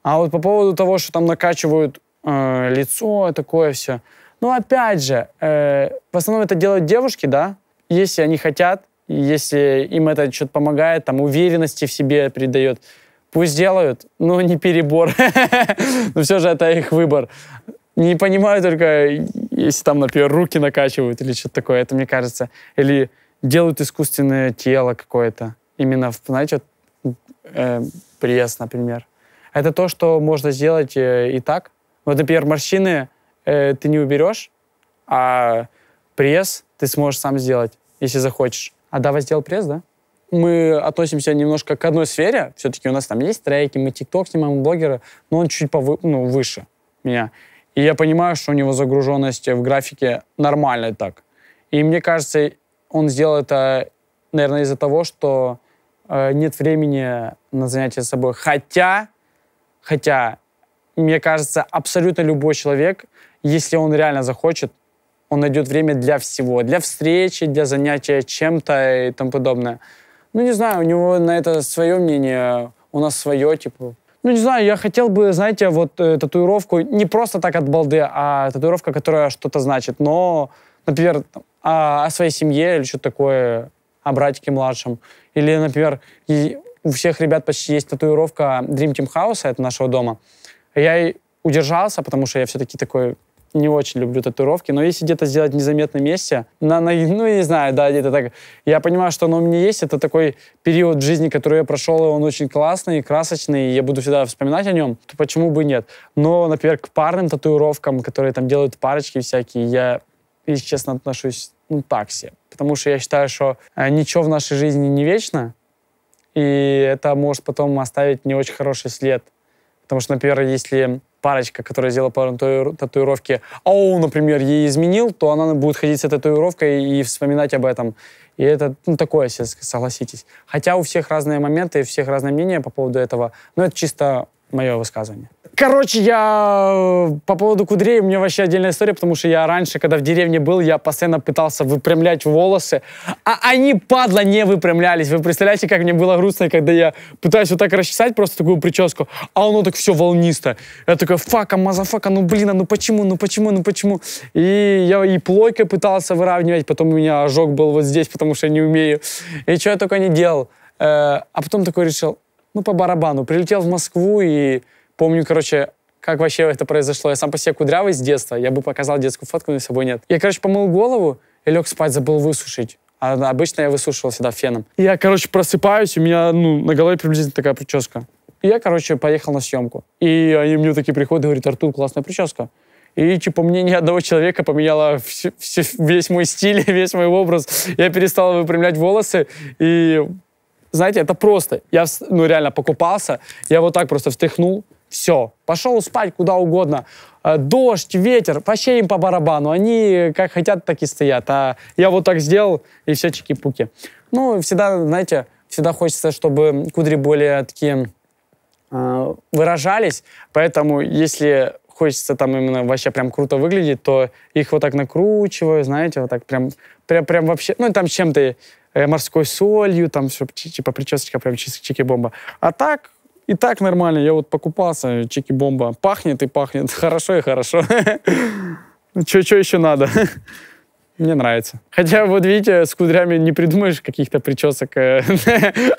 А вот по поводу того, что там накачивают э, лицо, такое все – но ну, опять же, э, в основном это делают девушки, да, если они хотят, если им это что-то помогает, там уверенности в себе придает, пусть делают, но не перебор. Но ну, все же это их выбор. Не понимаю только, если там, например, руки накачивают или что-то такое, это мне кажется. Или делают искусственное тело какое-то. Именно, знаете, э, пресс, например. Это то, что можно сделать э, и так. Вот, например, морщины э, ты не уберешь, а пресс ты сможешь сам сделать, если захочешь. А давай сделал пресс, да? Мы относимся немножко к одной сфере. Все-таки у нас там есть треки, мы тикток снимаем, блогера, но он чуть повы, ну, выше меня. И я понимаю, что у него загруженность в графике нормальная так. И мне кажется, он сделал это, наверное, из-за того, что э, нет времени на занятия с собой. Хотя, хотя, мне кажется, абсолютно любой человек если он реально захочет, он найдет время для всего, для встречи, для занятия чем-то и тому подобное. Ну, не знаю, у него на это свое мнение, у нас свое, типа. Ну, не знаю, я хотел бы, знаете, вот э, татуировку не просто так от балды, а татуировка, которая что-то значит, но, например, о, о своей семье или что-то такое, о братике младшем. Или, например, и у всех ребят почти есть татуировка Dream Team House, это нашего дома. Я удержался, потому что я все-таки такой не очень люблю татуировки, но если где-то сделать в незаметном месте, на, на, ну, не знаю, да, где-то так. Я понимаю, что оно у меня есть, это такой период жизни, который я прошел, и он очень классный, красочный, и я буду всегда вспоминать о нем, то почему бы нет. Но, например, к парным татуировкам, которые там делают парочки всякие, я, если честно, отношусь, ну, так себе. Потому что я считаю, что а, ничего в нашей жизни не вечно, и это может потом оставить не очень хороший след. Потому что, например, если парочка, которая сделала пару татуировки, ау, например, ей изменил, то она будет ходить с этой татуировкой и вспоминать об этом. И это ну, такое, согласитесь. Хотя у всех разные моменты, у всех разные мнения по поводу этого. Но это чисто мое высказывание. Короче, я э, по поводу кудрей, у меня вообще отдельная история, потому что я раньше, когда в деревне был, я постоянно пытался выпрямлять волосы, а они, падла, не выпрямлялись. Вы представляете, как мне было грустно, когда я пытаюсь вот так расчесать просто такую прическу, а оно так все волнисто. Я такой, фака, мазафака, ну блин, а ну почему, ну почему, ну почему? И я и плойкой пытался выравнивать, потом у меня ожог был вот здесь, потому что я не умею. И что я только не делал. Э, а потом такой решил, ну, по барабану. Прилетел в Москву и помню, короче, как вообще это произошло. Я сам по себе кудрявый с детства, я бы показал детскую фотку, но с собой нет. Я, короче, помыл голову и лег спать, забыл высушить. А обычно я высушивал всегда феном. Я, короче, просыпаюсь, у меня ну, на голове приблизительно такая прическа. И я, короче, поехал на съемку. И они мне такие приходят и говорят, Артур, классная прическа. И, типа, мнение одного человека поменяло все, все, весь мой стиль, весь мой образ. Я перестал выпрямлять волосы и знаете, это просто. Я, ну, реально покупался, я вот так просто встряхнул, все, пошел спать куда угодно. Э, дождь, ветер, вообще им по барабану. Они как хотят, так и стоят. А я вот так сделал, и все чики-пуки. Ну, всегда, знаете, всегда хочется, чтобы кудри более такие э, выражались. Поэтому, если хочется там именно вообще прям круто выглядеть, то их вот так накручиваю, знаете, вот так прям, прям, прям вообще, ну, там чем-то Э, морской солью, там все, типа причесочка прям чики-бомба. А так, и так нормально, я вот покупался, чики-бомба. Пахнет и пахнет, хорошо и хорошо. Что еще надо? Мне нравится. Хотя, вот видите, с кудрями не придумаешь каких-то причесок. Э,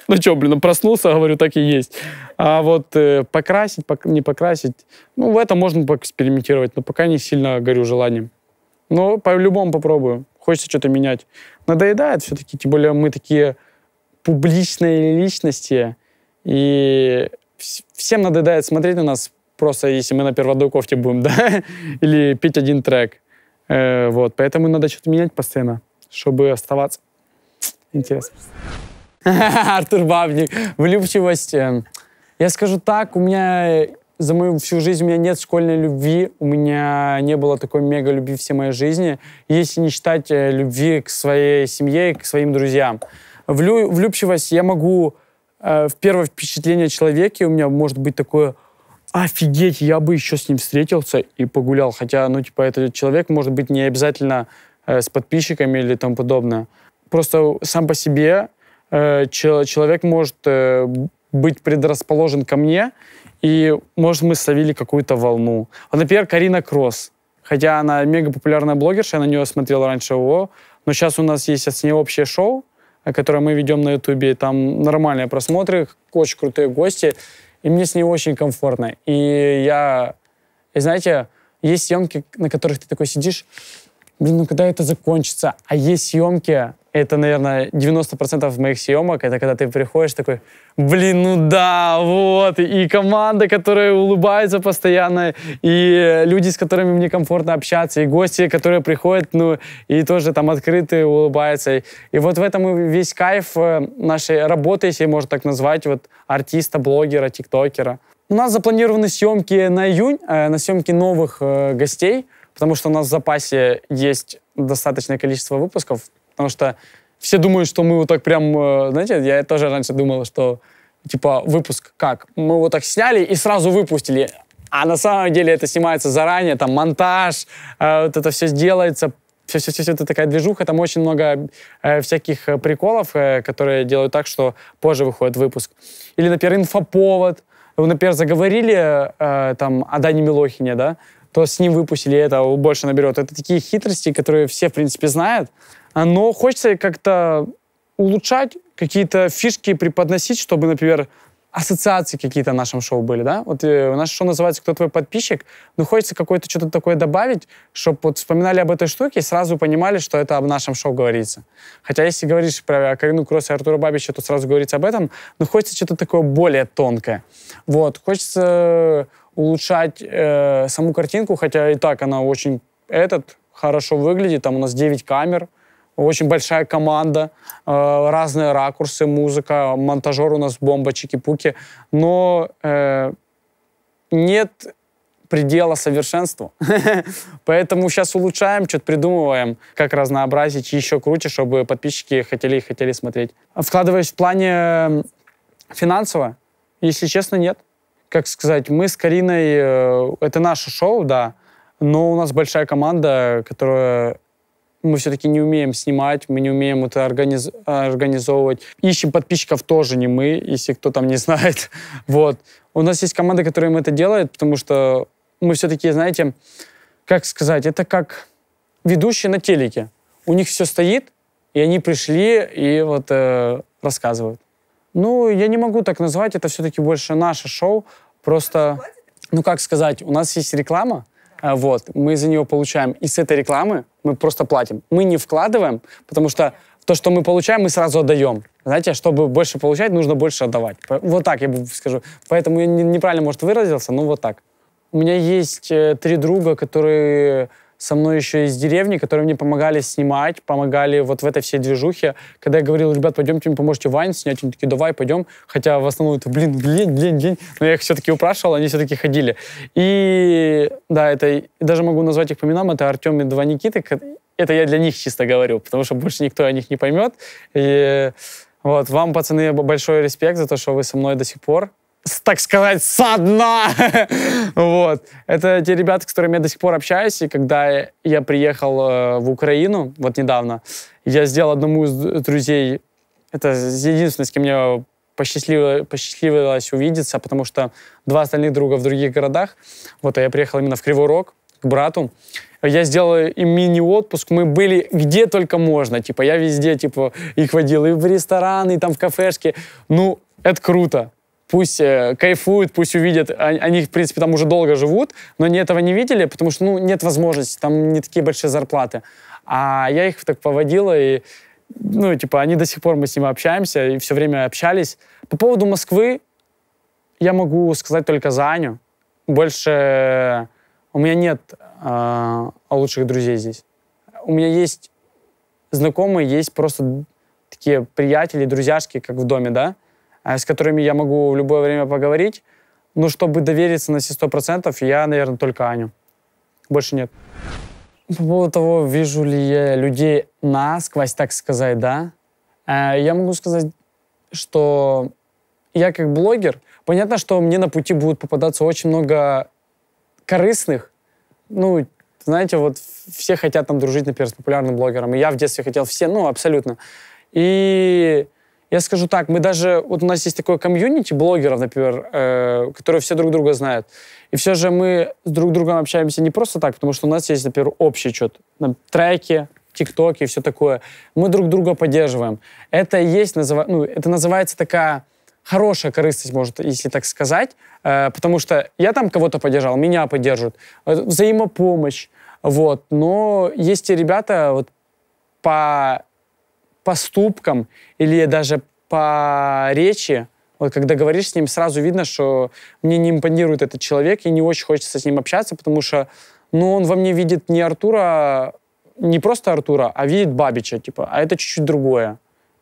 ну что, блин, ну проснулся, говорю, так и есть. А вот э, покрасить, не покрасить, ну, в этом можно поэкспериментировать, но пока не сильно горю желанием. Но по-любому попробую хочется что-то менять. Надоедает все-таки, тем более мы такие публичные личности, и всем надоедает смотреть на нас просто, если мы на первой перводуковке будем, да, или петь один трек. Э, вот, поэтому надо что-то менять постоянно, чтобы оставаться. Интересно. Артур Бабник, влюбчивость. Э, я скажу так, у меня за мою всю жизнь у меня нет школьной любви, у меня не было такой мега любви всей моей жизни, если не считать э, любви к своей семье и к своим друзьям. Влю, влюбчивость я могу э, в первое впечатление человека, у меня может быть такое офигеть, я бы еще с ним встретился и погулял. Хотя, ну, типа, этот человек может быть не обязательно э, с подписчиками или тому подобное. Просто сам по себе э, человек может э, быть предрасположен ко мне, и, может, мы словили какую-то волну. Вот, например, Карина Кросс. Хотя она мега популярная блогерша, я на нее смотрел раньше ООО, но сейчас у нас есть с ней общее шоу, э, которое мы ведем на Ютубе. Там нормальные просмотры, очень крутые гости. И мне с ней очень комфортно. И я... И знаете, есть съемки, на которых ты такой сидишь, блин, ну когда это закончится? А есть съемки, это, наверное, 90% моих съемок, это когда ты приходишь такой, блин, ну да, вот, и команда, которая улыбается постоянно, и люди, с которыми мне комфортно общаться, и гости, которые приходят, ну, и тоже там открытые, улыбаются. И вот в этом весь кайф э, нашей работы, если можно так назвать, вот артиста, блогера, тиктокера. У нас запланированы съемки на июнь, э, на съемки новых э, гостей, потому что у нас в запасе есть достаточное количество выпусков. Потому что все думают, что мы вот так прям... Э, знаете, я тоже раньше думал, что типа выпуск как? Мы вот так сняли и сразу выпустили. А на самом деле это снимается заранее, там монтаж, э, вот это все сделается, все-все-все, это такая движуха, там очень много э, всяких э, приколов, э, которые делают так, что позже выходит выпуск. Или, например, инфоповод. Вы, ну, например, заговорили э, там о Дане Милохине, да, то с ним выпустили это, больше наберет. Это такие хитрости, которые все, в принципе, знают, но хочется как-то улучшать, какие-то фишки преподносить, чтобы, например, ассоциации какие-то в нашем шоу были, да? Вот э, у нас шоу называется «Кто твой подписчик?», но хочется какое-то что-то такое добавить, чтобы вот вспоминали об этой штуке и сразу понимали, что это об нашем шоу говорится. Хотя если говоришь про Карину Кросс и Артура Бабича, то сразу говорится об этом, но хочется что-то такое более тонкое. Вот, хочется улучшать э, саму картинку, хотя и так она очень этот хорошо выглядит, там у нас 9 камер, очень большая команда, э, разные ракурсы, музыка, монтажер у нас бомба, чики-пуки, но э, нет предела совершенству. Поэтому сейчас улучшаем, что-то придумываем, как разнообразить еще круче, чтобы подписчики хотели и хотели смотреть. А вкладываясь в плане э, финансово, если честно, нет. Как сказать, мы с Кариной, это наше шоу, да, но у нас большая команда, которая мы все-таки не умеем снимать, мы не умеем это организ... организовывать. Ищем подписчиков тоже не мы, если кто там не знает. Вот. У нас есть команда, которая им это делает, потому что мы все-таки, знаете, как сказать, это как ведущие на телеке. У них все стоит, и они пришли и вот э, рассказывают. Ну, я не могу так назвать, это все-таки больше наше шоу. Просто, ну как сказать, у нас есть реклама, а, вот, мы за нее получаем. И с этой рекламы мы просто платим. Мы не вкладываем, потому что то, что мы получаем, мы сразу отдаем. Знаете, чтобы больше получать, нужно больше отдавать. Вот так я скажу. Поэтому я неправильно, может, выразился, но вот так. У меня есть э, три друга, которые со мной еще из деревни, которые мне помогали снимать, помогали вот в этой всей движухе. Когда я говорил, ребят, пойдемте, мне поможете Вань снять, они такие, давай, пойдем. Хотя в основном это, блин, блин, блин, блин. Но я их все-таки упрашивал, они все-таки ходили. И да, это, даже могу назвать их по именам, это Артем и два Никиты. Это я для них чисто говорю, потому что больше никто о них не поймет. И вот, вам, пацаны, большой респект за то, что вы со мной до сих пор так сказать, со дна. вот. Это те ребята, с которыми я до сих пор общаюсь. И когда я приехал э, в Украину, вот недавно, я сделал одному из друзей, это единственное, с кем я посчастливилось, посчастливилось увидеться, потому что два остальных друга в других городах. Вот, а я приехал именно в Кривой Рог к брату. Я сделал им мини-отпуск, мы были где только можно. Типа, я везде, типа, их водил и в рестораны, и там в кафешке. Ну, это круто пусть э, кайфуют, пусть увидят, а, они, в принципе, там уже долго живут, но они этого не видели, потому что, ну, нет возможности, там не такие большие зарплаты. А я их так поводила, и, ну, типа, они до сих пор, мы с ними общаемся, и все время общались. По поводу Москвы, я могу сказать только за Аню. Больше у меня нет э, лучших друзей здесь. У меня есть знакомые, есть просто такие приятели, друзьяшки, как в доме, да, а, с которыми я могу в любое время поговорить. но чтобы довериться на все сто я, наверное, только Аню. Больше нет. По поводу того, вижу ли я людей насквозь, так сказать, да, э, я могу сказать, что я как блогер, понятно, что мне на пути будут попадаться очень много корыстных, ну, знаете, вот все хотят там дружить, например, с популярным блогером, и я в детстве хотел все, ну, абсолютно. И я скажу так, мы даже, вот у нас есть такое комьюнити блогеров, например, э, которые все друг друга знают. И все же мы с друг другом общаемся не просто так, потому что у нас есть, например, общий что-то, треки, тиктоки и все такое. Мы друг друга поддерживаем. Это есть, назыв... ну, это называется такая хорошая корыстность, может, если так сказать, э, потому что я там кого-то поддержал, меня поддержат. Э, взаимопомощь, вот. Но есть и ребята, вот, по поступкам или даже по речи, вот когда говоришь с ним, сразу видно, что мне не импонирует этот человек, и не очень хочется с ним общаться, потому что ну, он во мне видит не Артура, не просто Артура, а видит Бабича, типа, а это чуть-чуть другое,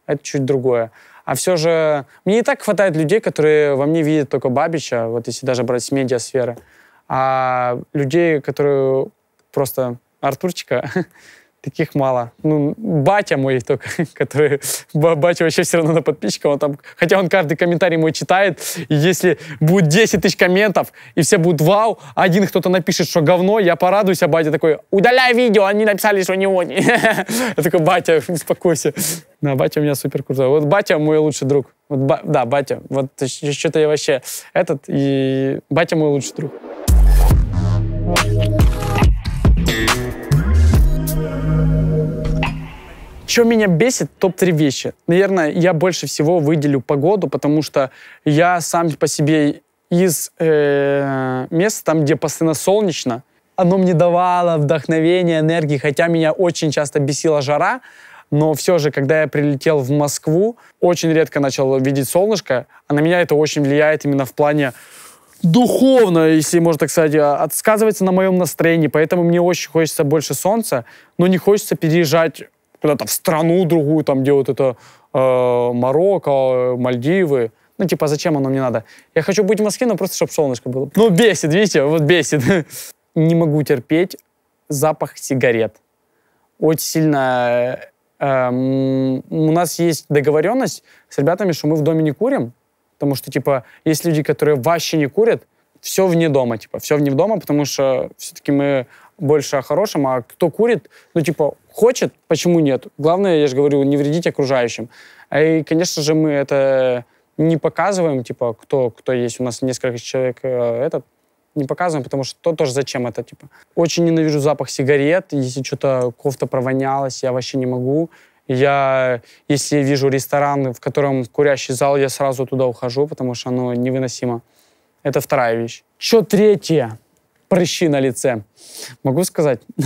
а это чуть другое. А все же мне и так хватает людей, которые во мне видят только Бабича, вот если даже брать с медиасферы, а людей, которые просто Артурчика, таких мало. Ну, батя мой только, который, батя вообще все равно на подписчика, он там, хотя он каждый комментарий мой читает, и если будет 10 тысяч комментов, и все будут вау, один кто-то напишет, что говно, я порадуюсь, а батя такой, удаляй видео, они написали, что не они. Я такой, батя, успокойся. Да, батя у меня супер крутой. Вот батя мой лучший друг. Вот, ба да, батя. Вот что-то я вообще этот, и батя мой лучший друг. Что меня бесит, топ-3 вещи. Наверное, я больше всего выделю погоду, потому что я сам по себе из э, мест, там, где постоянно солнечно, оно мне давало вдохновение, энергии, хотя меня очень часто бесила жара, но все же, когда я прилетел в Москву, очень редко начал видеть солнышко, а на меня это очень влияет именно в плане духовно, если можно так сказать, а, отсказывается на моем настроении, поэтому мне очень хочется больше солнца, но не хочется переезжать куда-то в страну другую, там делают это э, Марокко, Мальдивы. Ну, типа, зачем оно мне надо? Я хочу быть в Москве, но просто, чтобы солнышко было. Ну, бесит, видите, вот бесит. Не могу терпеть запах сигарет. Очень сильно... Э, эм, у нас есть договоренность с ребятами, что мы в доме не курим, потому что, типа, есть люди, которые вообще не курят, все вне дома, типа, все вне дома, потому что все-таки мы больше о хорошем, а кто курит, ну, типа, хочет, почему нет? Главное, я же говорю, не вредить окружающим. А и, конечно же, мы это не показываем, типа, кто, кто есть. У нас несколько человек э, этот, не показываем, потому что то тоже зачем это, типа. Очень ненавижу запах сигарет, если что-то кофта провонялась, я вообще не могу. Я, если вижу ресторан, в котором курящий зал, я сразу туда ухожу, потому что оно невыносимо. Это вторая вещь. Что третье? прыщи на лице. Могу сказать?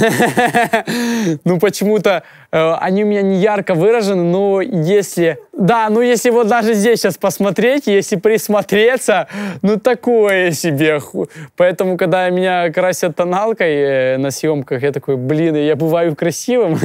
Ну, почему-то э, они у меня не ярко выражены, но если... Да, ну если вот даже здесь сейчас посмотреть, если присмотреться, ну такое себе. Поэтому, когда меня красят тоналкой э, на съемках, я такой, блин, я бываю красивым.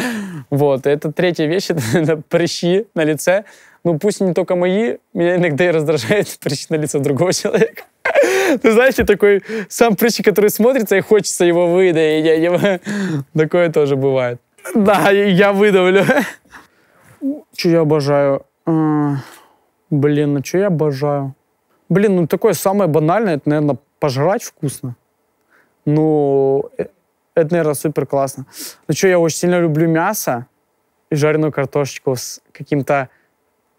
Вот, это третья вещь, это прыщи на лице ну пусть не только мои, меня иногда и раздражает прыщ на лицо другого человека. Ты знаешь, я такой сам прыщ, который смотрится, и хочется его выдавить. Я, я, такое тоже бывает. Да, я выдавлю. Что я обожаю? А, блин, ну что я обожаю? Блин, ну такое самое банальное, это, наверное, пожрать вкусно. Ну, э, это, наверное, супер классно. Ну что, я очень сильно люблю мясо и жареную картошечку с каким-то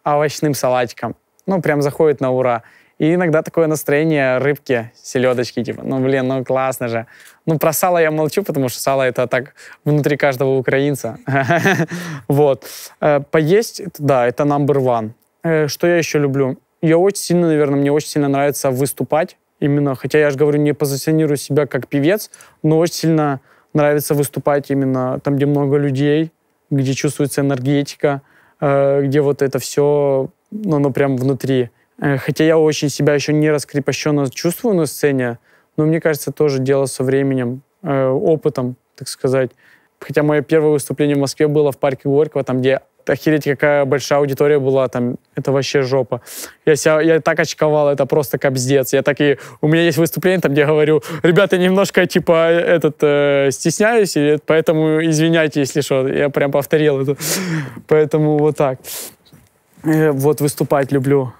овощным салатиком. Ну, прям заходит на ура. И иногда такое настроение рыбки, селедочки, типа, ну, блин, ну, классно же. Ну, про сало я молчу, потому что сало это так внутри каждого украинца. Вот. Э, поесть, да, это number one. Э, что я еще люблю? Я очень сильно, наверное, мне очень сильно нравится выступать. Именно, хотя я же говорю, не позиционирую себя как певец, но очень сильно нравится выступать именно там, где много людей, где чувствуется энергетика, Э, где вот это все, ну, оно прям внутри. Э, хотя я очень себя еще не раскрепощенно чувствую на сцене, но мне кажется, тоже дело со временем, э, опытом, так сказать. Хотя мое первое выступление в Москве было в парке Горького, там, где охереть, какая большая аудитория была там. Это вообще жопа. Я, себя, я так очковал, это просто капздец. Я так и... У меня есть выступление, там, где я говорю, ребята, немножко, типа, этот, э, стесняюсь, и, поэтому извиняйте, если что. Я прям повторил это. Поэтому вот так. Э, вот выступать люблю.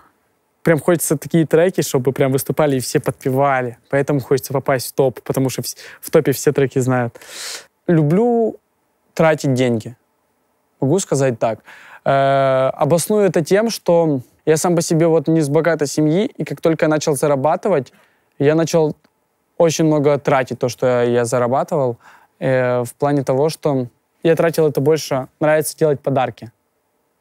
Прям хочется такие треки, чтобы прям выступали и все подпевали. Поэтому хочется попасть в топ, потому что в топе все треки знают. Люблю тратить деньги могу сказать так. Э, обосную это тем, что я сам по себе вот не из богатой семьи, и как только я начал зарабатывать, я начал очень много тратить то, что я зарабатывал, э, в плане того, что я тратил это больше, нравится делать подарки.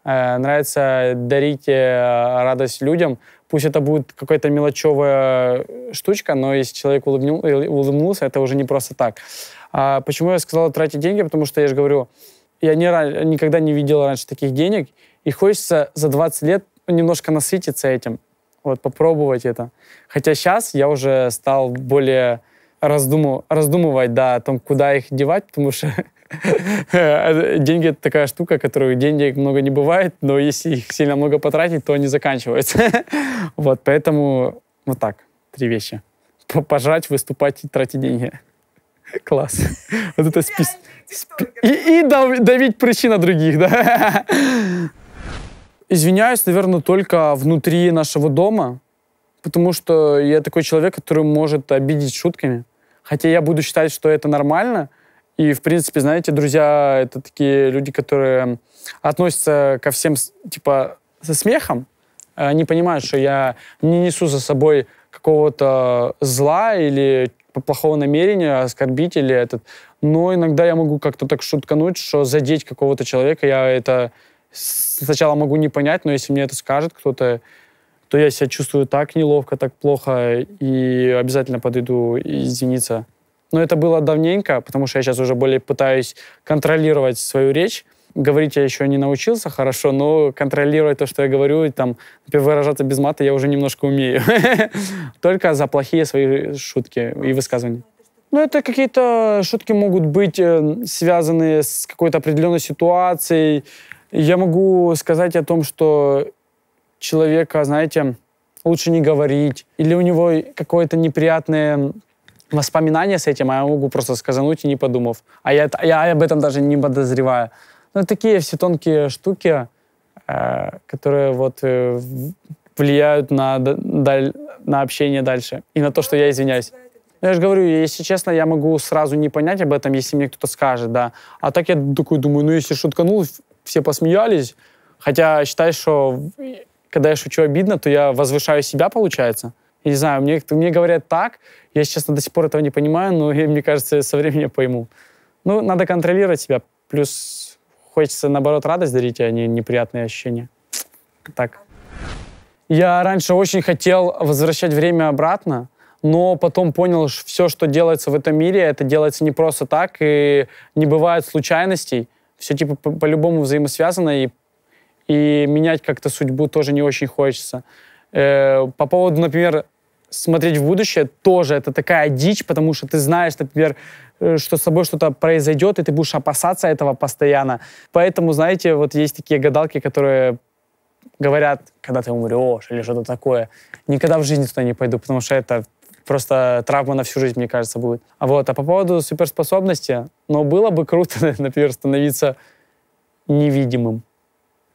Э, нравится дарить э, радость людям. Пусть это будет какая-то мелочевая штучка, но если человек улыбнул, э, улыбнулся, это уже не просто так. А почему я сказал тратить деньги? Потому что я же говорю, я не, никогда не видел раньше таких денег. И хочется за 20 лет немножко насытиться этим. Вот, попробовать это. Хотя сейчас я уже стал более раздуму, раздумывать, да, о том, куда их девать, потому что деньги — это такая штука, которую денег много не бывает, но если их сильно много потратить, то они заканчиваются. вот, поэтому вот так, три вещи. Пожрать, выступать и тратить деньги. Класс. Вот это спис... И, и давить причина других, да? Извиняюсь, наверное, только внутри нашего дома, потому что я такой человек, который может обидеть шутками. Хотя я буду считать, что это нормально. И, в принципе, знаете, друзья — это такие люди, которые относятся ко всем, типа, со смехом. Они понимают, что я не несу за собой какого-то зла или плохого намерения, оскорбить или этот. Но иногда я могу как-то так шуткануть, что задеть какого-то человека, я это сначала могу не понять, но если мне это скажет кто-то, то я себя чувствую так неловко, так плохо, и обязательно подойду извиниться. Но это было давненько, потому что я сейчас уже более пытаюсь контролировать свою речь, говорить я еще не научился хорошо, но контролировать то, что я говорю, и там, выражаться без мата я уже немножко умею. Только за плохие свои шутки и высказывания. Ну, это какие-то шутки могут быть э, связаны с какой-то определенной ситуацией. Я могу сказать о том, что человека, знаете, лучше не говорить, или у него какое-то неприятное воспоминание с этим, а я могу просто сказануть и не подумав. А я, я об этом даже не подозреваю. Ну, такие все тонкие штуки, э, которые вот э, влияют на, даль, на общение дальше и на то, что я извиняюсь. Но ну, я же говорю, если честно, я могу сразу не понять об этом, если мне кто-то скажет, да. А так я такой думаю, ну если шутканул, все посмеялись. Хотя считаю, что когда я шучу обидно, то я возвышаю себя, получается. Я не знаю, мне, мне говорят так, я, честно, до сих пор этого не понимаю, но мне кажется, со временем пойму. Ну, надо контролировать себя. Плюс Хочется, наоборот, радость дарить, а не неприятные ощущения. Так. Я раньше очень хотел возвращать время обратно, но потом понял, что все, что делается в этом мире, это делается не просто так, и не бывает случайностей. Все типа по-любому по взаимосвязано, и, и менять как-то судьбу тоже не очень хочется. Э, по поводу, например, смотреть в будущее, тоже это такая дичь, потому что ты знаешь, например, Э, что с собой что-то произойдет, и ты будешь опасаться этого постоянно. Поэтому, знаете, вот есть такие гадалки, которые говорят, когда ты умрешь или что-то такое. Никогда в жизни туда не пойду, потому что это просто травма на всю жизнь, мне кажется, будет. А вот, а по поводу суперспособности, ну, было бы круто, например, становиться невидимым.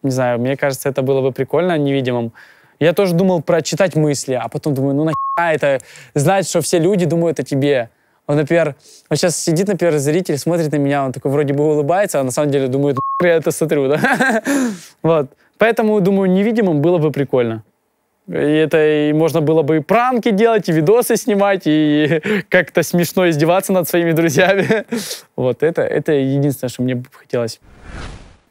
Не знаю, мне кажется, это было бы прикольно невидимым. Я тоже думал прочитать мысли, а потом думаю, ну нахера это знать, что все люди думают о тебе. Он, например, он сейчас сидит, например, зритель смотрит на меня, он такой вроде бы улыбается, а на самом деле думает, я это смотрю, да? Вот. Поэтому, думаю, невидимым было бы прикольно. И это и можно было бы и пранки делать, и видосы снимать, и как-то смешно издеваться над своими друзьями. Вот это, это единственное, что мне бы хотелось.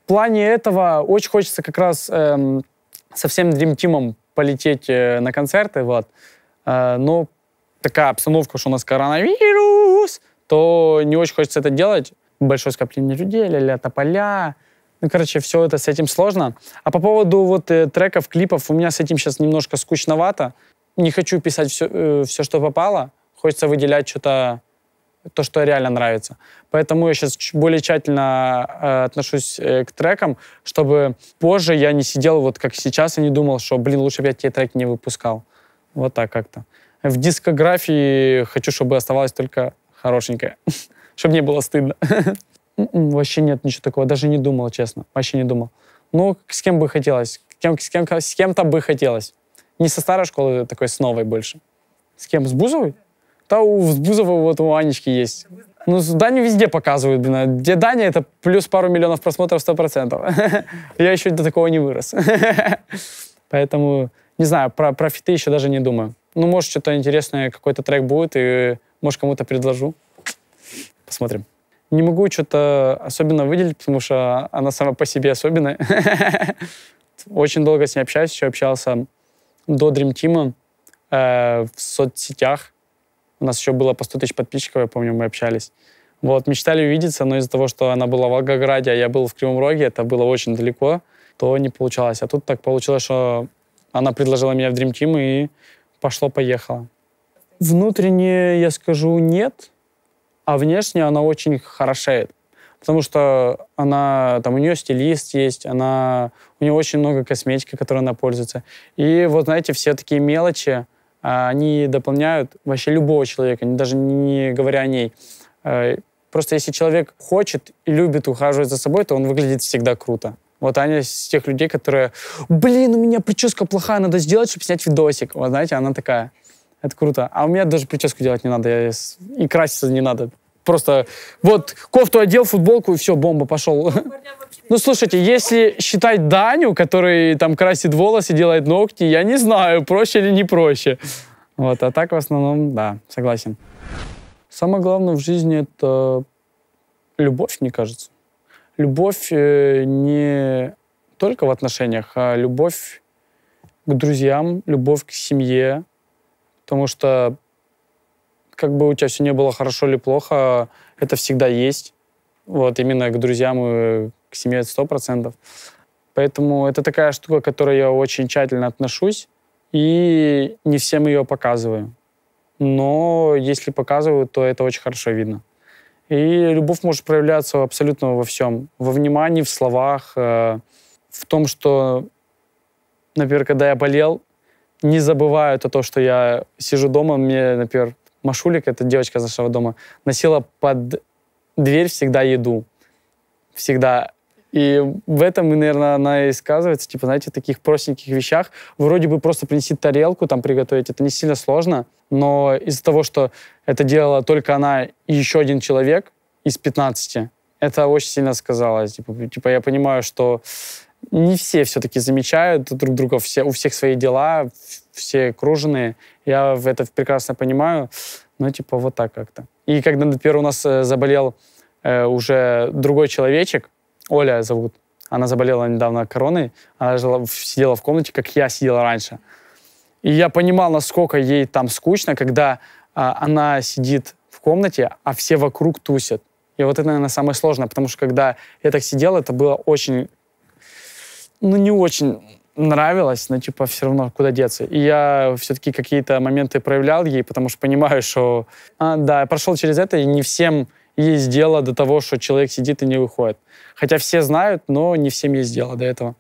В плане этого очень хочется как раз эм, со всем Dream Team полететь э, на концерты, вот. Э, но такая обстановка, что у нас коронавирус, то не очень хочется это делать. Большое скопление людей, ля-ля, тополя. Ну, короче, все это с этим сложно. А по поводу вот э, треков, клипов, у меня с этим сейчас немножко скучновато. Не хочу писать все, э, все что попало. Хочется выделять что-то, то, что реально нравится. Поэтому я сейчас более тщательно э, отношусь э, к трекам, чтобы позже я не сидел вот как сейчас и не думал, что, блин, лучше бы я те треки не выпускал. Вот так как-то в дискографии хочу, чтобы оставалось только хорошенькое, чтобы не было стыдно. М-м, вообще нет ничего такого, даже не думал, честно, вообще не думал. Ну, с кем бы хотелось, с, кем, с, кем, с кем-то бы хотелось. Не со старой школы, такой с новой больше. С кем? С Бузовой? Да, у с Бузовой вот у Анечки есть. Ну, Даню везде показывают, блин. А где Даня, это плюс пару миллионов просмотров сто процентов. Я еще до такого не вырос. Поэтому, не знаю, про, про фиты еще даже не думаю. Ну, может, что-то интересное, какой-то трек будет, и, может, кому-то предложу. Посмотрим. Не могу что-то особенно выделить, потому что она сама по себе особенная. Очень долго с ней общаюсь, еще общался до Dream Team э, в соцсетях. У нас еще было по 100 тысяч подписчиков, я помню, мы общались. Вот, мечтали увидеться, но из-за того, что она была в Волгограде, а я был в Кривом Роге, это было очень далеко, то не получалось. А тут так получилось, что она предложила меня в Dream Team, и пошло-поехало. Внутренне я скажу нет, а внешне она очень хорошеет. Потому что она, там, у нее стилист есть, она, у нее очень много косметики, которой она пользуется. И вот, знаете, все такие мелочи, а, они дополняют вообще любого человека, даже не говоря о ней. Э, просто если человек хочет и любит ухаживать за собой, то он выглядит всегда круто. Вот Аня из тех людей, которые, блин, у меня прическа плохая, надо сделать, чтобы снять видосик. Вот знаете, она такая. Это круто. А у меня даже прическу делать не надо, я, и краситься не надо. Просто вот кофту одел, футболку, и все, бомба, пошел. Ну, слушайте, если считать Даню, который там красит волосы, делает ногти, я не знаю, проще или не проще. Вот, а так в основном, да, согласен. Самое главное в жизни — это любовь, мне кажется любовь э, не только в отношениях, а любовь к друзьям, любовь к семье. Потому что как бы у тебя все не было хорошо или плохо, это всегда есть. Вот именно к друзьям и к семье это 100%. Поэтому это такая штука, к которой я очень тщательно отношусь и не всем ее показываю. Но если показываю, то это очень хорошо видно. И любовь может проявляться абсолютно во всем. Во внимании, в словах, э, в том, что, например, когда я болел, не забываю это то, что я сижу дома, мне, например, Машулик, это девочка из нашего дома, носила под дверь всегда еду. Всегда и в этом, наверное, она и сказывается, типа, знаете, таких простеньких вещах. Вроде бы просто принести тарелку, там, приготовить, это не сильно сложно, но из-за того, что это делала только она и еще один человек из 15, это очень сильно сказалось. Типа, типа я понимаю, что не все все-таки замечают друг друга, все, у всех свои дела, все круженные. Я это прекрасно понимаю, но типа вот так как-то. И когда, например, у нас э, заболел э, уже другой человечек, Оля зовут. Она заболела недавно короной. Она жила, сидела в комнате, как я сидела раньше. И я понимал, насколько ей там скучно, когда а, она сидит в комнате, а все вокруг тусят. И вот это, наверное, самое сложное, потому что когда я так сидел, это было очень... Ну, не очень нравилось, но типа все равно куда деться. И я все-таки какие-то моменты проявлял ей, потому что понимаю, что а, да, я прошел через это, и не всем есть дело до того, что человек сидит и не выходит. Хотя все знают, но не всем есть дело до этого.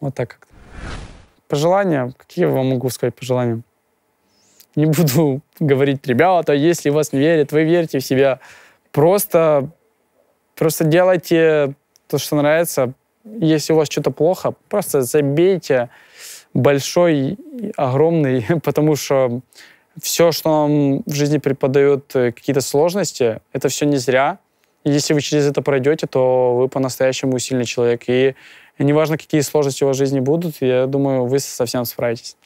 Вот так как-то. Пожелания? Какие я вам могу сказать пожелания? Не буду говорить, ребята, если вас не верят, вы верите в себя. Просто, просто делайте то, что нравится. Если у вас что-то плохо, просто забейте большой, огромный, потому что все, что вам в жизни преподает э, какие-то сложности, это все не зря. Если вы через это пройдете, то вы по-настоящему сильный человек. И неважно, какие сложности у вас в жизни будут, я думаю, вы совсем справитесь.